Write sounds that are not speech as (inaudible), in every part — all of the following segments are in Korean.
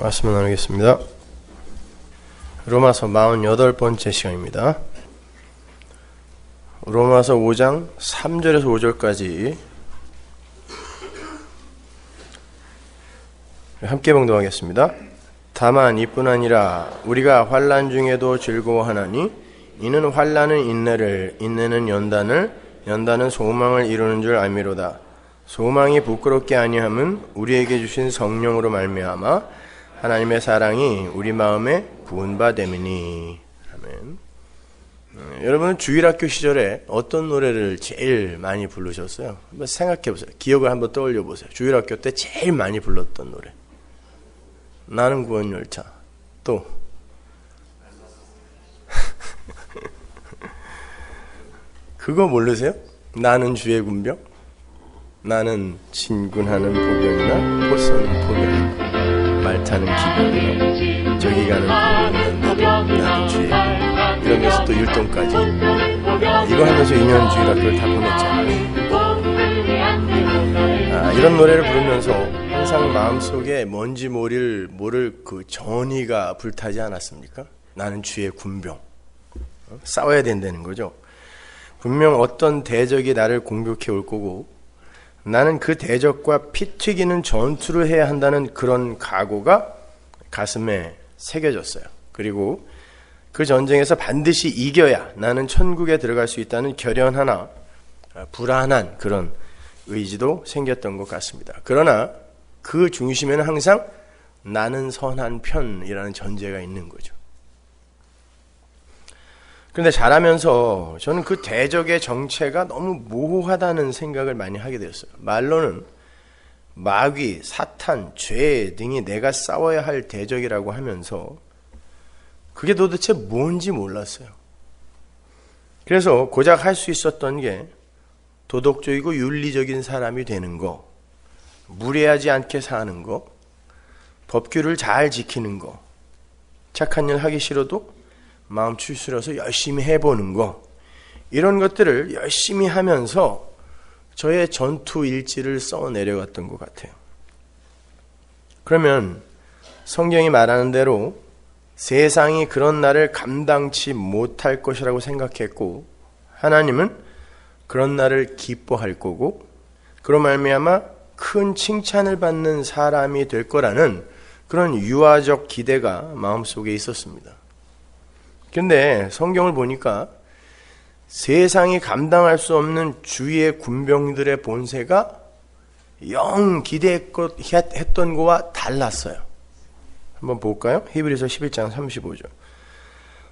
말씀 나누겠습니다. 로마서 48번째 시간입니다. 로마서 5장 3절에서 5절까지 함께 봉독하겠습니다. 다만 이뿐 아니라 우리가 환란 중에도 즐거워하나니 이는 환란은 인내를 인내는 연단을 연단은 소망을 이루는 줄 알미로다. 소망이 부끄럽게 아니함은 우리에게 주신 성령으로 말미암아 하나님의 사랑이 우리 마음에 부은바 됨이니 아멘. 음, 여러분은 주일학교 시절에 어떤 노래를 제일 많이 부르셨어요? 한번 생각해 보세요. 기억을 한번 떠올려 보세요. 주일학교 때 제일 많이 불렀던 노래. 나는 구원 열차. 또 (laughs) 그거 모르세요? 나는 주의 군병. 나는 진군하는 포병이나 포선는 병말 타는 기분이요 저기 가는 부분은 나도 주의 이러면서 또 율동까지 이거 하면서 이면주의학 그걸 다 보냈잖아요 아, 이런 노래를 부르면서 항상 마음속에 뭔지 모를 모를 그 전의가 불타지 않았습니까? 나는 주의 군병 어? 싸워야 된다는 거죠 분명 어떤 대적이 나를 공격해 올 거고 나는 그 대적과 피 튀기는 전투를 해야 한다는 그런 각오가 가슴에 새겨졌어요. 그리고 그 전쟁에서 반드시 이겨야 나는 천국에 들어갈 수 있다는 결연 하나 아, 불안한 그런 의지도 생겼던 것 같습니다. 그러나 그 중심에는 항상 나는 선한 편이라는 전제가 있는 거죠. 그런데 자라면서 저는 그 대적의 정체가 너무 모호하다는 생각을 많이 하게 되었어요. 말로는 마귀, 사탄, 죄 등이 내가 싸워야 할 대적이라고 하면서 그게 도대체 뭔지 몰랐어요. 그래서 고작 할 수 있었던 게 도덕적이고 윤리적인 사람이 되는 거, 무례하지 않게 사는 거, 법규를 잘 지키는 거, 착한 일 하기 싫어도 마음 추스려서 열심히 해보는 거 이런 것들을 열심히 하면서 저의 전투 일지를 써 내려갔던 것 같아요. 그러면 성경이 말하는 대로 세상이 그런 나를 감당치 못할 것이라고 생각했고 하나님은 그런 나를 기뻐할 거고 그런 말미암아 큰 칭찬을 받는 사람이 될 거라는 그런 유아적 기대가 마음속에 있었습니다. 그런데 성경을 보니까 세상이 감당할 수 없는 주위의 군병들의 본세가 영 기대했던 거와 달랐어요. 한번 볼까요? 히브리서 11장 35절.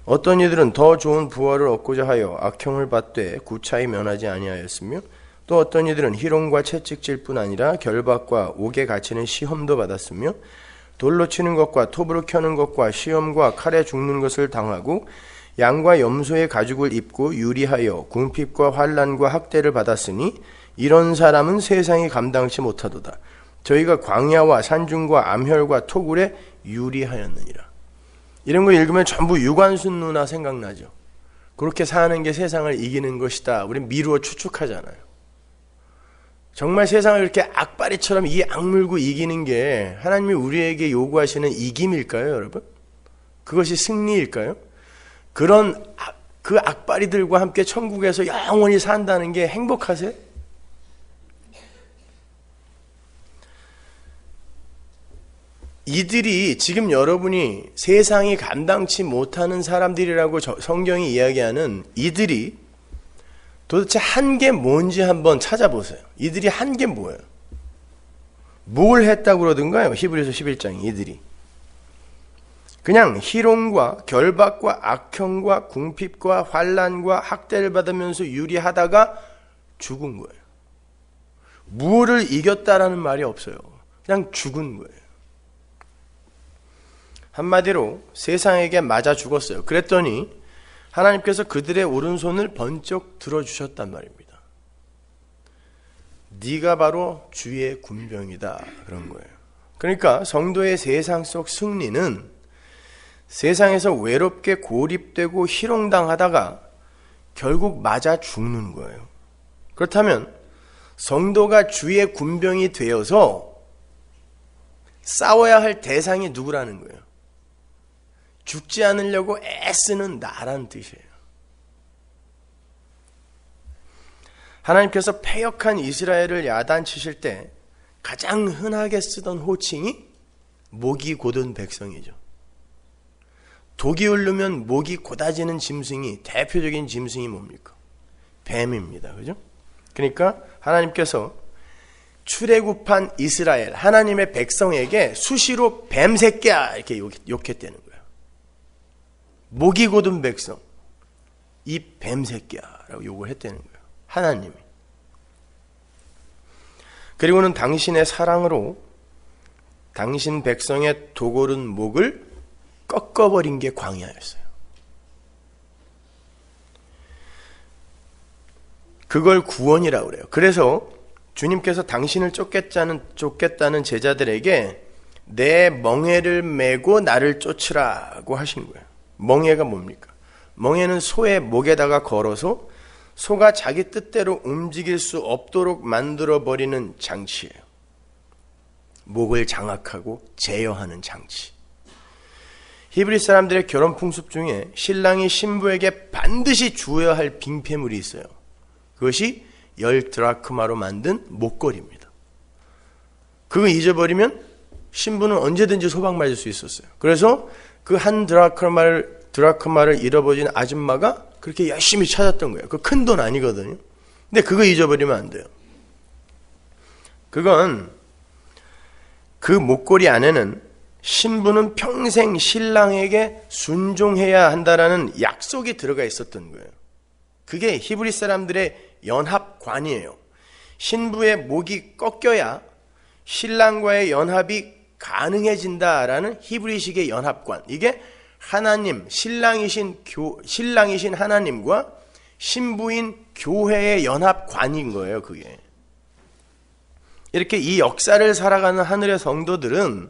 어떤 이들은 더 좋은 부활을 얻고자 하여 악형을 받되 구차히 면하지 아니하였으며 또 어떤 이들은 희롱과 채찍질 뿐 아니라 결박과 옥에 갇히는 시험도 받았으며 돌로 치는 것과 톱으로 켜는 것과 시험과 칼에 죽는 것을 당하고 양과 염소의 가죽을 입고 유리하여 궁핍과 환란과 학대를 받았으니 이런 사람은 세상이 감당치 못하도다. 저희가 광야와 산중과 암혈과 토굴에 유리하였느니라. 이런 거 읽으면 전부 유관순 누나 생각나죠. 그렇게 사는 게 세상을 이기는 것이다. 우리 미루어 추측하잖아요. 정말 세상을 이렇게 악바리처럼 이 악물고 이기는 게 하나님이 우리에게 요구하시는 이김일까요, 여러분? 그것이 승리일까요? 그런 아, 그 악바리들과 함께 천국에서 영원히 산다는 게 행복하세요? 이들이 지금 여러분이 세상이 감당치 못하는 사람들이라고 성경이 이야기하는 이들이 도대체 한 게 뭔지 한번 찾아보세요. 이들이 한 게 뭐예요? 뭘 했다고 그러든가요? 히브리서 11장 이들이. 그냥 희롱과 결박과 악형과 궁핍과 환란과 학대를 받으면서 유리하다가 죽은 거예요. 무엇을 이겼다라는 말이 없어요. 그냥 죽은 거예요. 한마디로 세상에게 맞아 죽었어요. 그랬더니 하나님께서 그들의 오른손을 번쩍 들어주셨단 말입니다. 네가 바로 주의 군병이다 그런 거예요. 그러니까 성도의 세상 속 승리는 세상에서 외롭게 고립되고 희롱당하다가 결국 맞아 죽는 거예요. 그렇다면 성도가 주의 군병이 되어서 싸워야 할 대상이 누구라는 거예요? 죽지 않으려고 애쓰는 나란 뜻이에요. 하나님께서 패역한 이스라엘을 야단치실 때 가장 흔하게 쓰던 호칭이 목이 고든 백성이죠. 독이 흐르면 목이 고다지는 짐승이 대표적인 짐승이 뭡니까? 뱀입니다. 그죠? 그러니까 하나님께서 출애굽한 이스라엘 하나님의 백성에게 수시로 뱀 새끼야 이렇게 욕했다는 거예요. 목이 고든 백성 이 뱀새끼야라고 욕을 했다는 거예요. 하나님이. 그리고는 당신의 사랑으로 당신 백성의 도고른 목을 꺾어버린 게 광야였어요. 그걸 구원이라고 그래요. 그래서 주님께서 당신을 쫓겠다는, 쫓겠다는 제자들에게 내 멍에를 메고 나를 쫓으라고 하신 거예요. 멍해가 뭡니까? 멍에는 소의 목에다가 걸어서 소가 자기 뜻대로 움직일 수 없도록 만들어 버리는 장치예요. 목을 장악하고 제어하는 장치. 히브리 사람들의 결혼 풍습 중에 신랑이 신부에게 반드시 주어야 할 빙폐물이 있어요. 그것이 열 드라크마로 만든 목걸이입니다. 그거 잊어버리면 신부는 언제든지 소방맞을 수 있었어요. 그래서 그한 드라크마를 드라크마를 잃어버린 아줌마가 그렇게 열심히 찾았던 거예요. 그 큰 돈 아니거든요. 근데 그거 잊어버리면 안 돼요. 그건 그 목걸이 안에는 신부는 평생 신랑에게 순종해야 한다라는 약속이 들어가 있었던 거예요. 그게 히브리 사람들의 연합관이에요. 신부의 목이 꺾여야 신랑과의 연합이 가능해진다라는 히브리식의 연합관. 이게 하나님, 신랑이신 교, 신랑이신 하나님과 신부인 교회의 연합관인 거예요, 그게. 이렇게 이 역사를 살아가는 하늘의 성도들은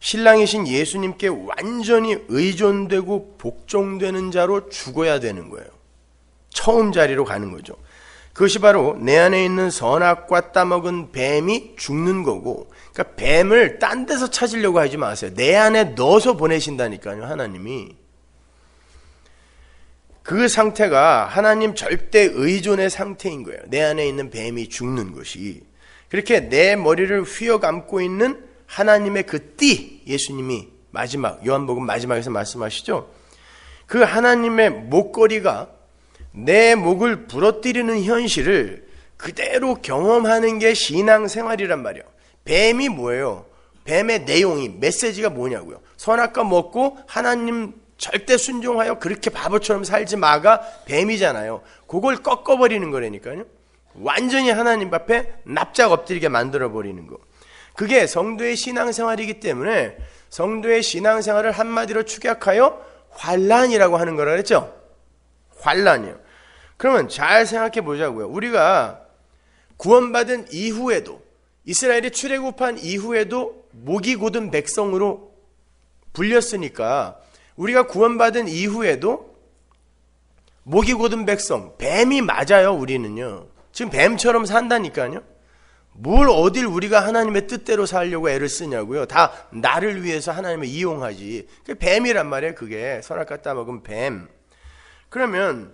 신랑이신 예수님께 완전히 의존되고 복종되는 자로 죽어야 되는 거예요. 처음 자리로 가는 거죠. 그것이 바로 내 안에 있는 선악과 따먹은 뱀이 죽는 거고, 그러니까 뱀을 딴 데서 찾으려고 하지 마세요. 내 안에 넣어서 보내신다니까요, 하나님이. 그 상태가 하나님 절대 의존의 상태인 거예요. 내 안에 있는 뱀이 죽는 것이. 그렇게 내 머리를 휘어 감고 있는 하나님의 그 띠, 예수님이 마지막, 요한복음 마지막에서 말씀하시죠. 그 하나님의 목걸이가 내 목을 부러뜨리는 현실을 그대로 경험하는 게 신앙생활이란 말이에요. 뱀이 뭐예요? 뱀의 내용이 메시지가 뭐냐고요. 선악과 먹고 하나님 절대 순종하여 그렇게 바보처럼 살지 마가 뱀이잖아요. 그걸 꺾어버리는 거라니까요. 완전히 하나님 앞에 납작 엎드리게 만들어버리는 거. 그게 성도의 신앙생활이기 때문에 성도의 신앙생활을 한마디로 축약하여 환란이라고 하는 거라 그랬죠. 관란이요 그러면 잘 생각해 보자고요. 우리가 구원받은 이후에도 이스라엘이 출애굽한 이후에도 목이 고든 백성으로 불렸으니까 우리가 구원받은 이후에도 목이 고든 백성, 뱀이 맞아요, 우리는요. 지금 뱀처럼 산다니까요. 뭘 어딜 우리가 하나님의 뜻대로 살려고 애를 쓰냐고요. 다 나를 위해서 하나님을 이용하지. 그 뱀이란 말이에요, 그게. 선악과 따먹은 뱀. 그러면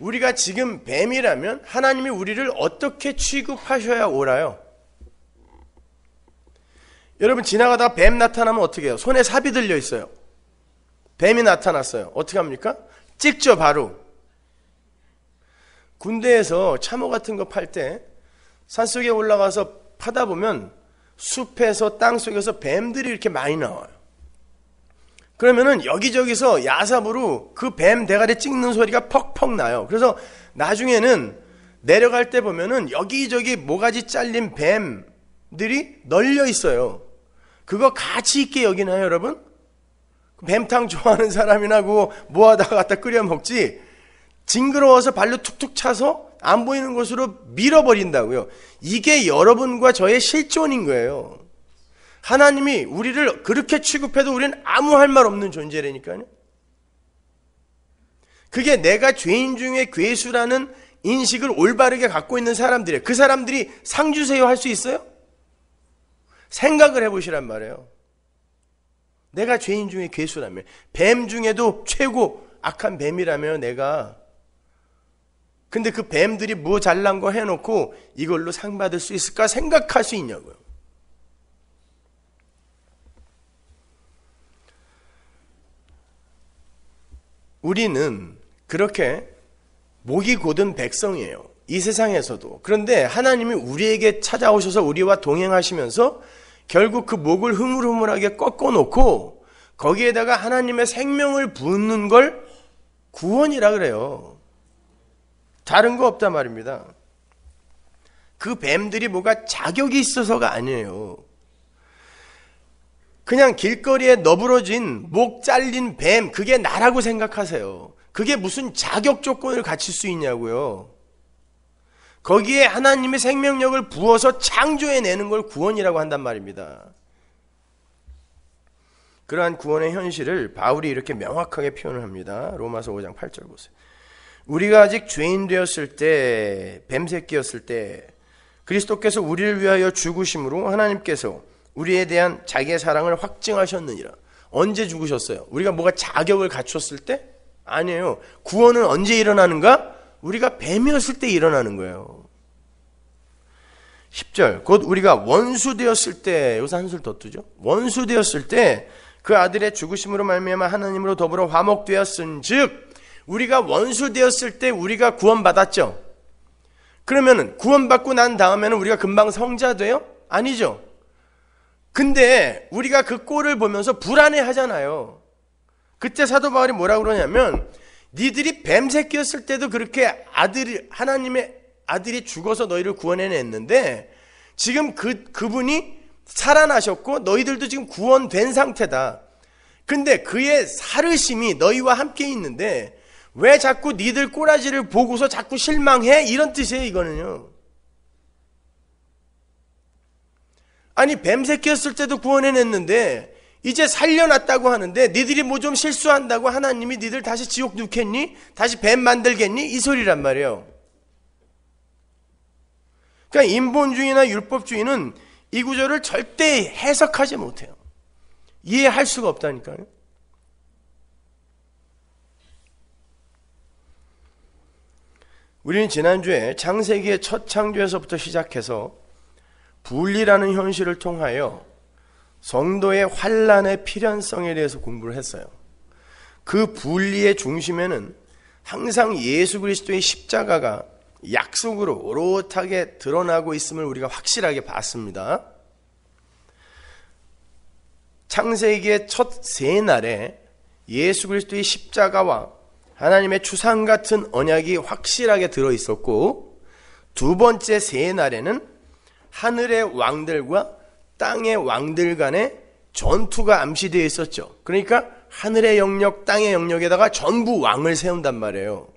우리가 지금 뱀이라면 하나님이 우리를 어떻게 취급하셔야 오라요? 여러분 지나가다 뱀 나타나면 어떻게 해요? 손에 삽이 들려 있어요. 뱀이 나타났어요. 어떻게 합니까? 찍죠 바로. 군대에서 참호 같은 거 팔 때 산속에 올라가서 파다 보면 숲에서 땅 속에서 뱀들이 이렇게 많이 나와요. 그러면은 여기저기서 야삽으로 그 뱀 대가리 찍는 소리가 퍽퍽 나요. 그래서 나중에는 내려갈 때 보면은 여기저기 모가지 잘린 뱀들이 널려 있어요. 그거 가치 있게 여기나요, 여러분? 그 뱀탕 좋아하는 사람이나 고 모아다가 뭐 갖다 끓여 먹지 징그러워서 발로 툭툭 차서 안 보이는 곳으로 밀어버린다고요. 이게 여러분과 저의 실존인 거예요. 하나님이 우리를 그렇게 취급해도 우리는 아무 할 말 없는 존재라니까요. 그게 내가 죄인 중에 괴수라는 인식을 올바르게 갖고 있는 사람들이에요. 그 사람들이 상 주세요 할 수 있어요? 생각을 해보시란 말이에요. 내가 죄인 중에 괴수라면, 뱀 중에도 최고 악한 뱀이라면 내가. 근데 그 뱀들이 뭐 잘난 거 해놓고 이걸로 상 받을 수 있을까 생각할 수 있냐고요. 우리는 그렇게 목이 고든 백성이에요. 이 세상에서도. 그런데 하나님이 우리에게 찾아오셔서 우리와 동행하시면서 결국 그 목을 흐물흐물하게 꺾어 놓고 거기에다가 하나님의 생명을 붓는 걸 구원이라 그래요. 다른 거 없단 말입니다. 그 뱀들이 뭐가 자격이 있어서가 아니에요. 그냥 길거리에 너부러진 목 잘린 뱀 그게 나라고 생각하세요. 그게 무슨 자격 조건을 갖출 수 있냐고요. 거기에 하나님의 생명력을 부어서 창조해내는 걸 구원이라고 한단 말입니다. 그러한 구원의 현실을 바울이 이렇게 명확하게 표현을 합니다. 로마서 5장 8절 보세요. 우리가 아직 죄인 되었을 때, 뱀새끼였을 때, 그리스도께서 우리를 위하여 죽으심으로 하나님께서 우리에 대한 자기의 사랑을 확증하셨느니라. 언제 죽으셨어요? 우리가 뭐가 자격을 갖췄을 때? 아니에요. 구원은 언제 일어나는가? 우리가 뱀이었을 때 일어나는 거예요. 10절. 곧 우리가 원수 되었을 때, 여기서 한 술 더 뜨죠? 원수 되었을 때, 그 아들의 죽으심으로 말미암아 하나님으로 더불어 화목되었은 즉, 우리가 원수 되었을 때 우리가 구원받았죠? 그러면은, 구원받고 난 다음에는 우리가 금방 성자 돼요? 아니죠? 근데 우리가 그 꼴을 보면서 불안해 하잖아요. 그때 사도 바울이 뭐라 그러냐면 니들이 뱀 새끼였을 때도 그렇게 아들이 하나님의 아들이 죽어서 너희를 구원해냈는데 지금 그 그분이 살아나셨고 너희들도 지금 구원된 상태다. 근데 그의 사르심이 너희와 함께 있는데 왜 자꾸 니들 꼬라지를 보고서 자꾸 실망해? 이런 뜻이에요, 이거는요. 아니 뱀새끼였을 때도 구원해냈는데 이제 살려놨다고 하는데 니들이 뭐 좀 실수한다고 하나님이 니들 다시 지옥 넣겠니? 다시 뱀 만들겠니? 이 소리란 말이에요. 그러니까 인본주의나 율법주의는 이 구절을 절대 해석하지 못해요. 이해할 수가 없다니까요. 우리는 지난주에 창세기의 첫 창조에서부터 시작해서 분리라는 현실을 통하여 성도의 환란의 필연성에 대해서 공부를 했어요. 그 분리의 중심에는 항상 예수 그리스도의 십자가가 약속으로 오롯하게 드러나고 있음을 우리가 확실하게 봤습니다. 창세기의 첫 세 날에 예수 그리스도의 십자가와 하나님의 추상 같은 언약이 확실하게 들어 있었고 두 번째 세 날에는 하늘의 왕들과 땅의 왕들 간에 전투가 암시되어 있었죠. 그러니까 하늘의 영역, 땅의 영역에다가 전부 왕을 세운단 말이에요.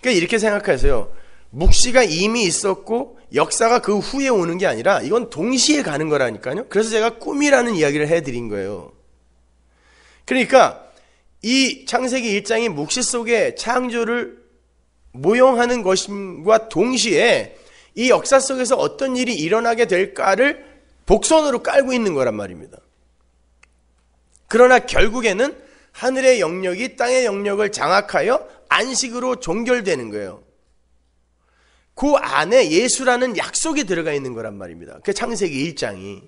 그러니까 이렇게 생각하세요. 묵시가 이미 있었고 역사가 그 후에 오는 게 아니라 이건 동시에 가는 거라니까요. 그래서 제가 꿈이라는 이야기를 해드린 거예요. 그러니까 이 창세기 1장이 묵시 속에 창조를 모형하는 것과 동시에 이 역사 속에서 어떤 일이 일어나게 될까를 복선으로 깔고 있는 거란 말입니다. 그러나 결국에는 하늘의 영역이 땅의 영역을 장악하여 안식으로 종결되는 거예요. 그 안에 예수라는 약속이 들어가 있는 거란 말입니다. 그 창세기 1장이.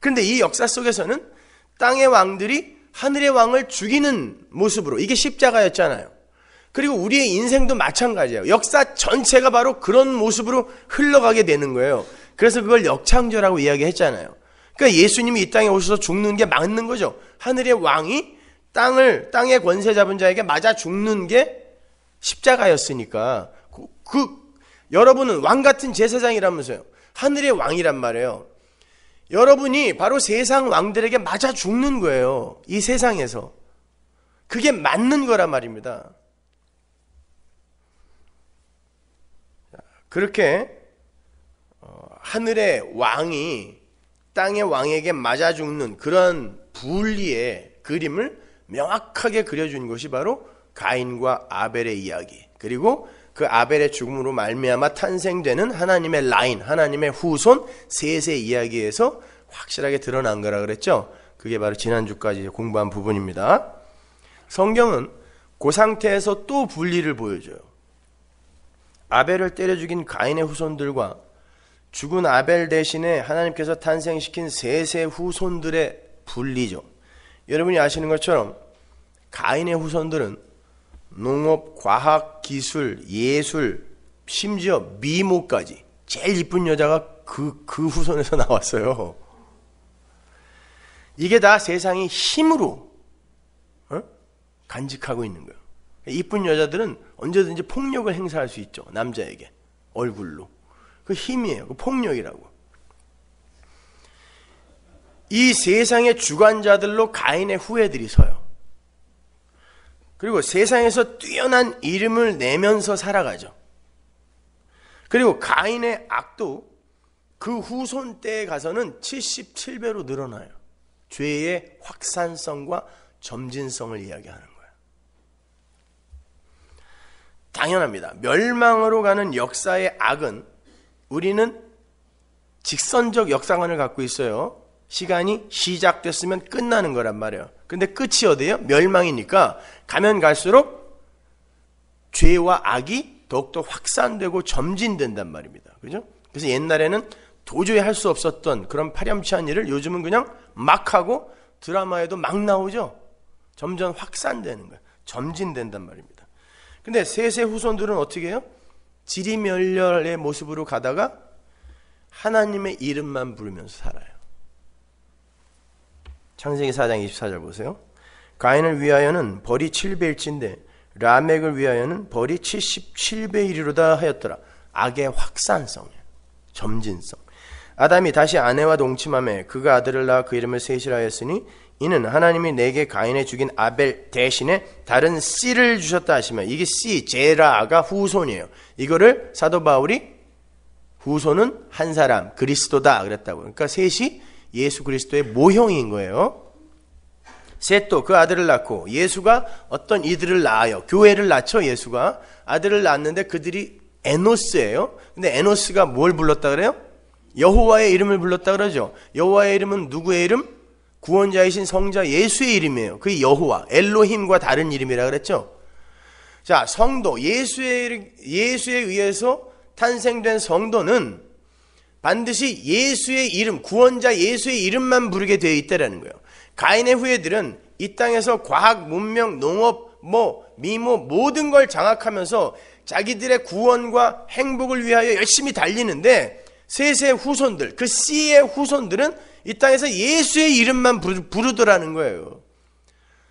그런데 이 역사 속에서는 땅의 왕들이 하늘의 왕을 죽이는 모습으로 이게 십자가였잖아요. 그리고 우리의 인생도 마찬가지예요. 역사 전체가 바로 그런 모습으로 흘러가게 되는 거예요. 그래서 그걸 역창조라고 이야기했잖아요. 그러니까 예수님이 이 땅에 오셔서 죽는 게 맞는 거죠. 하늘의 왕이 땅을 땅의 권세 잡은 자에게 맞아 죽는 게 십자가였으니까 그, 그 여러분은 왕 같은 제사장이라면서요. 하늘의 왕이란 말이에요. 여러분이 바로 세상 왕들에게 맞아 죽는 거예요. 이 세상에서. 그게 맞는 거란 말입니다. 그렇게 어, 하늘의 왕이 땅의 왕에게 맞아 죽는 그런 분리의 그림을 명확하게 그려준 것이 바로 가인과 아벨의 이야기 그리고 그 아벨의 죽음으로 말미암아 탄생되는 하나님의 라인 하나님의 후손 셋의 이야기에서 확실하게 드러난 거라 그랬죠 그게 바로 지난주까지 공부한 부분입니다 성경은 그 상태에서 또 분리를 보여줘요 아벨을 때려 죽인 가인의 후손들과 죽은 아벨 대신에 하나님께서 탄생시킨 셋의 후손들의 분리죠. 여러분이 아시는 것처럼 가인의 후손들은 농업, 과학, 기술, 예술, 심지어 미모까지 제일 이쁜 여자가 그, 그 후손에서 (laughs) 나왔어요. 이게 다 세상이 힘으로 어? 간직하고 있는 거예요. 이쁜 여자들은 언제든지 폭력을 행사할 수 있죠. 남자에게. 얼굴로. 그 힘이에요. 그 폭력이라고. 이 세상의 주관자들로 가인의 후예들이 서요. 그리고 세상에서 뛰어난 이름을 내면서 살아가죠. 그리고 가인의 악도 그 후손 때에 가서는 77배로 늘어나요. 죄의 확산성과 점진성을 이야기하는 거예요. 당연합니다. 멸망으로 가는 역사의 악은 우리는 직선적 역사관을 갖고 있어요. 시간이 시작됐으면 끝나는 거란 말이에요. 근데 끝이 어디예요? 멸망이니까 가면 갈수록 죄와 악이 더욱더 확산되고 점진된단 말입니다. 그죠? 그래서 옛날에는 도저히 할 수 없었던 그런 파렴치한 일을 요즘은 그냥 막 하고 드라마에도 막 나오죠. 점점 확산되는 거예요. 점진된단 말입니다. 근데 셋의 후손들은 어떻게 해요? 지리멸렬의 모습으로 가다가 하나님의 이름만 부르면서 살아요. 창세기 4장 24절 보세요. 가인을 위하여는 벌이 7배일진데 라멕을 위하여는 벌이 77배 이로다 하였더라. 악의 확산성, 점진성. 아담이 다시 아내와 동침함에 그가 아들을 낳아 그 이름을 셋이라 했으니 이는 하나님이 내게 가인의 죽인 아벨 대신에 다른 씨를 주셨다 하시면 이게 씨 제라가 후손이에요. 이거를 사도 바울이 후손은 한 사람 그리스도다 그랬다고. 그러니까 셋이 예수 그리스도의 모형인 거예요. 셋도 그 아들을 낳고 예수가 어떤 이들을 낳아요. 교회를 낳죠. 예수가 아들을 낳는데 았 그들이 에노스예요. 근데 에노스가 뭘 불렀다 그래요? 여호와의 이름을 불렀다 그러죠. 여호와의 이름은 누구의 이름? 구원자이신 성자 예수의 이름이에요. 그 여호와, 엘로힘과 다른 이름이라 그랬죠? 자, 성도, 예수의, 예수에 의해서 탄생된 성도는 반드시 예수의 이름, 구원자 예수의 이름만 부르게 되어 있다라는 거예요. 가인의 후예들은 이 땅에서 과학, 문명, 농업, 뭐, 미모 모든 걸 장악하면서 자기들의 구원과 행복을 위하여 열심히 달리는데 세세 후손들, 그 씨의 후손들은 이 땅에서 예수의 이름만 부르더라는 거예요.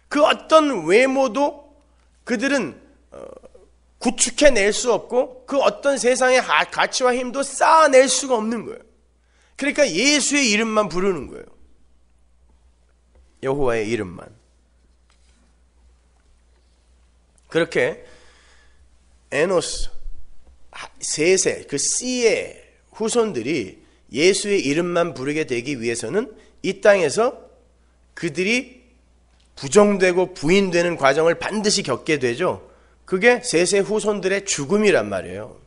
그 어떤 외모도 그들은 어, 구축해낼 수 없고 그 어떤 세상의 가치와 힘도 쌓아낼 수가 없는 거예요. 그러니까 예수의 이름만 부르는 거예요. 여호와의 이름만. 그렇게 에노스, 세세, 그 씨의 후손들이 예수의 이름만 부르게 되기 위해서는 이 땅에서 그들이 부정되고 부인되는 과정을 반드시 겪게 되죠. 그게 세세 후손들의 죽음이란 말이에요.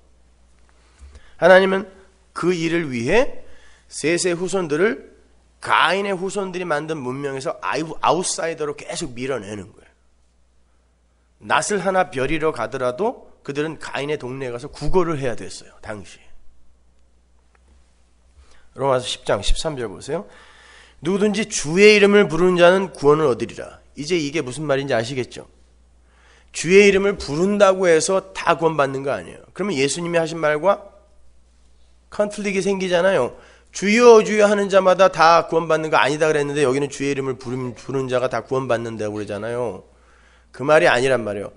하나님은 그 일을 위해 세세 후손들을 가인의 후손들이 만든 문명에서 아웃사이더로 계속 밀어내는 거예요. 낯을 하나 벼리러 가더라도 그들은 가인의 동네에 가서 구걸을 해야 됐어요. 당시. 에 로마서 10장 13절 보세요. 누구든지 주의 이름을 부르는 자는 구원을 얻으리라. 이제 이게 무슨 말인지 아시겠죠? 주의 이름을 부른다고 해서 다 구원받는 거 아니에요. 그러면 예수님이 하신 말과 컨플릭이 생기잖아요. 주여 주여 하는 자마다 다 구원받는 거 아니다 그랬는데 여기는 주의 이름을 부르는, 자가 다 구원받는다고 그러잖아요. 그 말이 아니란 말이에요.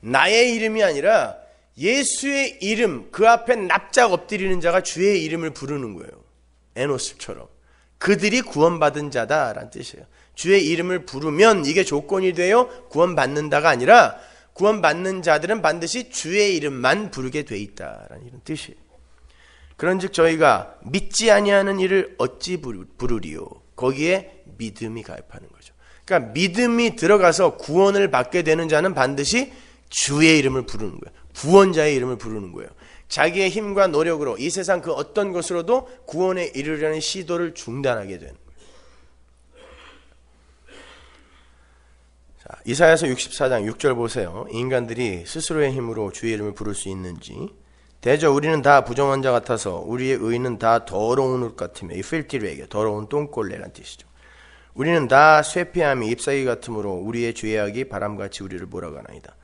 나의 이름이 아니라 예수의 이름 그 앞에 납작 엎드리는 자가 주의 이름을 부르는 거예요. 에노스처럼 그들이 구원받은 자다라는 뜻이에요. 주의 이름을 부르면 이게 조건이 되어 구원받는다가 아니라 구원받는 자들은 반드시 주의 이름만 부르게 돼 있다라는 이런 뜻이에요. 그런즉 저희가 믿지 아니하는 이를 어찌 부르리요? 거기에 믿음이 가입하는 거죠. 그러니까 믿음이 들어가서 구원을 받게 되는 자는 반드시 주의 이름을 부르는 거예요. 구원자의 이름을 부르는 거예요. 자기의 힘과 노력으로 이 세상 그 어떤 것으로도 구원에 이르려는 시도를 중단하게 된. 자, 이사야서 64장 6절 보세요. 인간들이 스스로의 힘으로 주의 이름을 부를 수 있는지 대저 우리는 다 부정한 자 같아서 우리의 의는 다 더러운 옷 같으며 이 필티로 얘기 더러운 똥꼴레란 뜻이죠. 우리는 다 쇠피함이 잎사귀 같으므로 우리의 죄악이 바람같이 우리를 몰아가나이다.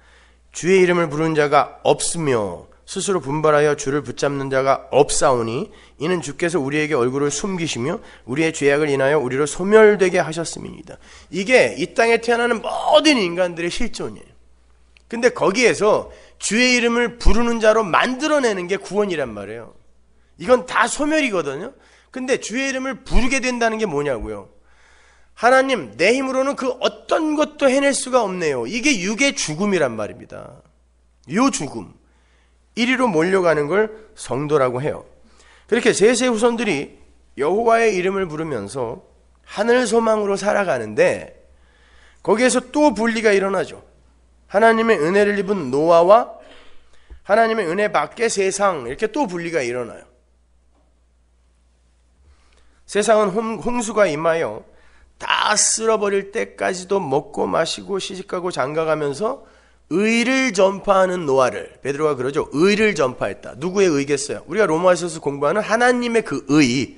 주의 이름을 부른 자가 없으며 스스로 분발하여 주를 붙잡는 자가 없사오니 이는 주께서 우리에게 얼굴을 숨기시며 우리의 죄악을 인하여 우리로 소멸되게 하셨음입니다. 이게 이 땅에 태어나는 모든 인간들의 실존이에요. 근데 거기에서 주의 이름을 부르는 자로 만들어내는 게 구원이란 말이에요. 이건 다 소멸이거든요. 근데 주의 이름을 부르게 된다는 게 뭐냐고요. 하나님, 내 힘으로는 그 어떤 것도 해낼 수가 없네요. 이게 육의 죽음이란 말입니다. 요 죽음. 이리로 몰려가는 걸 성도라고 해요. 그렇게 세세 후손들이 여호와의 이름을 부르면서 하늘 소망으로 살아가는데 거기에서 또 분리가 일어나죠. 하나님의 은혜를 입은 노아와 하나님의 은혜 밖의 세상 이렇게 또 분리가 일어나요. 세상은 홍수가 임하여 다 쓸어버릴 때까지도 먹고 마시고 시집가고 장가가면서 의를 전파하는 노아를 베드로가 그러죠. 의를 전파했다. 누구의 의겠어요? 우리가 로마에서 공부하는 하나님의 그 의.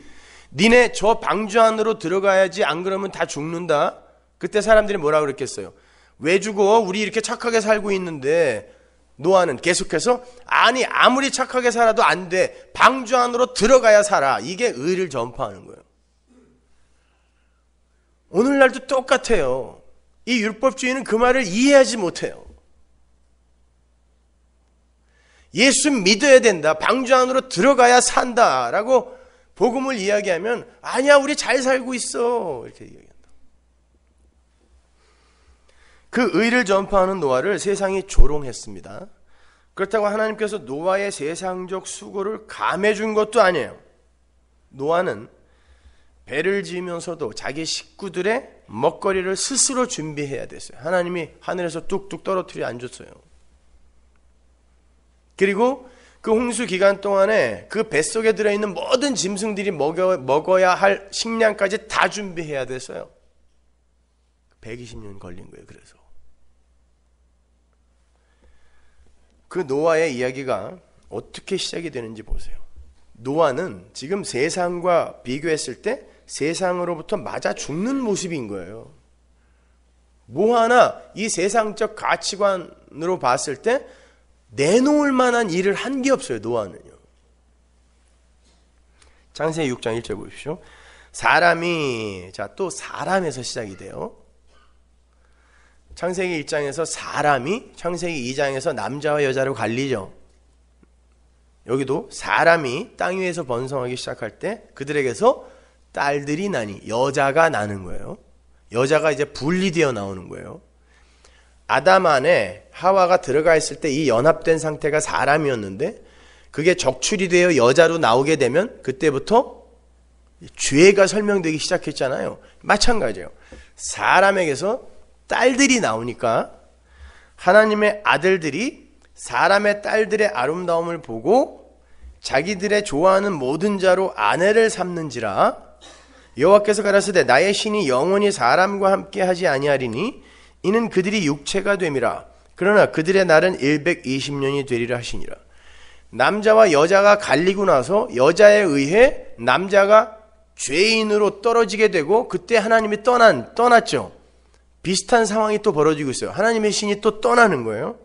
니네 저 방주 안으로 들어가야지 안 그러면 다 죽는다. 그때 사람들이 뭐라 그랬겠어요? 왜 죽어? 우리 이렇게 착하게 살고 있는데 노아는 계속해서 아니 아무리 착하게 살아도 안 돼. 방주 안으로 들어가야 살아. 이게 의를 전파하는 거예요. 오늘날도 똑같아요. 이 율법주의는 그 말을 이해하지 못해요. 예수 믿어야 된다. 방주 안으로 들어가야 산다라고 복음을 이야기하면 아니야 우리 잘 살고 있어 이렇게 이야기한다. 그 의를 전파하는 노아를 세상이 조롱했습니다. 그렇다고 하나님께서 노아의 세상적 수고를 감해준 것도 아니에요. 노아는 배를 지으면서도 자기 식구들의 먹거리를 스스로 준비해야 됐어요. 하나님이 하늘에서 뚝뚝 떨어뜨려 안 줬어요. 그리고 그 홍수 기간 동안에 그 뱃속에 들어있는 모든 짐승들이 먹여, 먹어야 할 식량까지 다 준비해야 됐어요. 120년 걸린 거예요, 그래서. 그 노아의 이야기가 어떻게 시작이 되는지 보세요. 노아는 지금 세상과 비교했을 때 세상으로부터 맞아 죽는 모습인 거예요. 뭐 하나 이 세상적 가치관으로 봤을 때 내놓을 만한 일을 한 게 없어요. 노아는요. 장세기 6장 1절 보십시오. 사람이 자 또 사람에서 시작이 돼요. 창세기 1장에서 사람이 창세기 2장에서 남자와 여자로 갈리죠. 여기도 사람이 땅 위에서 번성하기 시작할 때 그들에게서 딸들이 나니 여자가 나는 거예요. 여자가 이제 분리되어 나오는 거예요. 아담 안에 하와가 들어가 있을 때 이 연합된 상태가 사람이었는데 그게 적출이 되어 여자로 나오게 되면 그때부터 죄가 설명되기 시작했잖아요. 마찬가지예요. 사람에게서 딸들이 나오니까 하나님의 아들들이 사람의 딸들의 아름다움을 보고 자기들의 좋아하는 모든 자로 아내를 삼는지라 여호와께서 가라사대 나의 신이 영원히 사람과 함께 하지 아니하리니 이는 그들이 육체가 됨이라. 그러나 그들의 날은 120년이 되리라 하시니라. 남자와 여자가 갈리고 나서 여자에 의해 남자가 죄인으로 떨어지게 되고 그때 하나님이 떠난 떠났죠. 비슷한 상황이 또 벌어지고 있어요. 하나님의 신이 또 떠나는 거예요.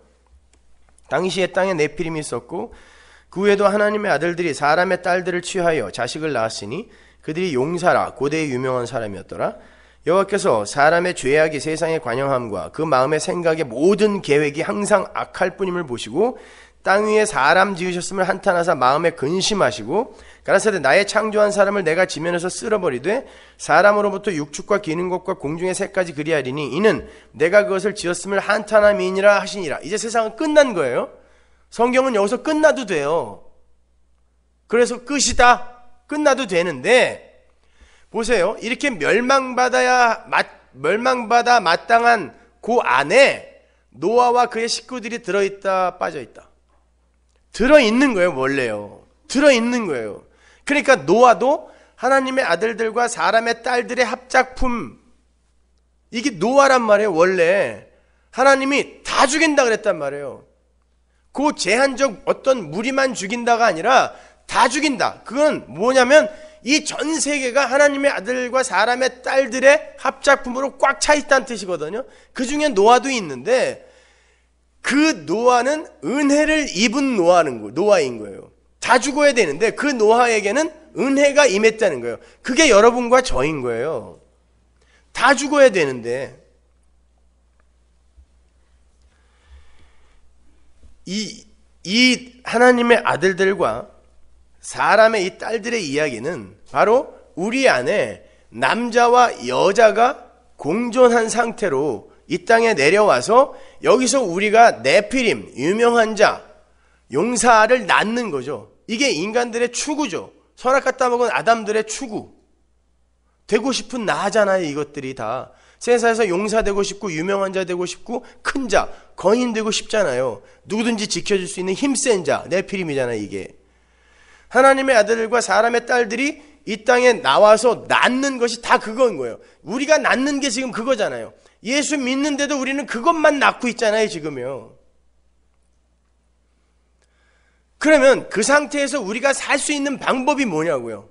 당시에 땅에 네피림이 있었고 그 외에도 하나님의 아들들이 사람의 딸들을 취하여 자식을 낳았으니 그들이 용사라 고대의 유명한 사람이었더라. 여호와께서 사람의 죄악이 세상의 관영함과 그 마음의 생각의 모든 계획이 항상 악할 뿐임을 보시고 땅 위에 사람 지으셨음을 한탄하사 마음에 근심하시고 가라사대 나의 창조한 사람을 내가 지면에서 쓸어버리되 사람으로부터 육축과 기는 것과 공중의 새까지 그리하리니 이는 내가 그것을 지었음을 한탄함이니라 하시니라 이제 세상은 끝난 거예요 성경은 여기서 끝나도 돼요 그래서 끝이다 끝나도 되는데 보세요. 이렇게 멸망받아야 맞, 멸망받아 마땅한 그 안에 노아와 그의 식구들이 들어있다 빠져있다. 들어있는 거예요 원래요. 들어있는 거예요. 그러니까 노아도 하나님의 아들들과 사람의 딸들의 합작품 이게 노아란 말이에요 원래 하나님이 다 죽인다 그랬단 말이에요. 그 제한적 어떤 무리만 죽인다가 아니라 다 죽인다. 그건 뭐냐면 이전 세계가 하나님의 아들과 사람의 딸들의 합작품으로 꽉 차 있다는 뜻이거든요. 그 중에 노아도 있는데 그 노아는 은혜를 입은 노아는 거, 노아인 거예요. 다 죽어야 되는데 그 노아에게는 은혜가 임했다는 거예요. 그게 여러분과 저인 거예요. 다 죽어야 되는데 이, 이 하나님의 아들들과 사람의 이 딸들의 이야기는 바로 우리 안에 남자와 여자가 공존한 상태로 이 땅에 내려와서 여기서 우리가 내피림, 유명한 자, 용사를 낳는 거죠. 이게 인간들의 추구죠. 선악 갖다 먹은 아담들의 추구. 되고 싶은 나잖아요, 이것들이 다. 세상에서 용사되고 싶고, 유명한 자 되고 싶고, 큰 자, 거인 되고 싶잖아요. 누구든지 지켜줄 수 있는 힘센 자, 내피림이잖아요, 이게. 하나님의 아들과 사람의 딸들이 이 땅에 나와서 낳는 것이 다 그건 거예요. 우리가 낳는 게 지금 그거잖아요. 예수 믿는데도 우리는 그것만 낳고 있잖아요, 지금요. 그러면 그 상태에서 우리가 살 수 있는 방법이 뭐냐고요?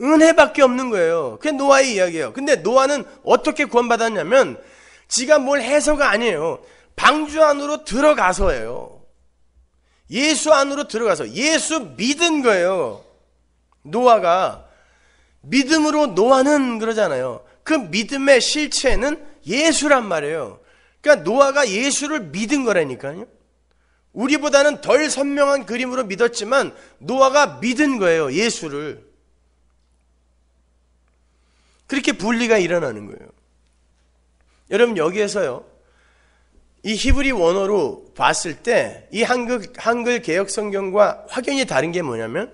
은혜밖에 없는 거예요. 그게 노아의 이야기예요. 근데 노아는 어떻게 구원받았냐면, 지가 뭘 해서가 아니에요. 방주 안으로 들어가서예요. 예수 안으로 들어가서 예수 믿은 거예요. 노아가 믿음으로 노아는 그러잖아요. 그 믿음의 실체는 예수란 말이에요. 그러니까 노아가 예수를 믿은 거라니까요. 우리보다는 덜 선명한 그림으로 믿었지만 노아가 믿은 거예요. 예수를. 그렇게 분리가 일어나는 거예요. 여러분 여기에서요. 이 히브리 원어로 봤을 때 이 한글, 한글 개혁 성경과 확연히 다른 게 뭐냐면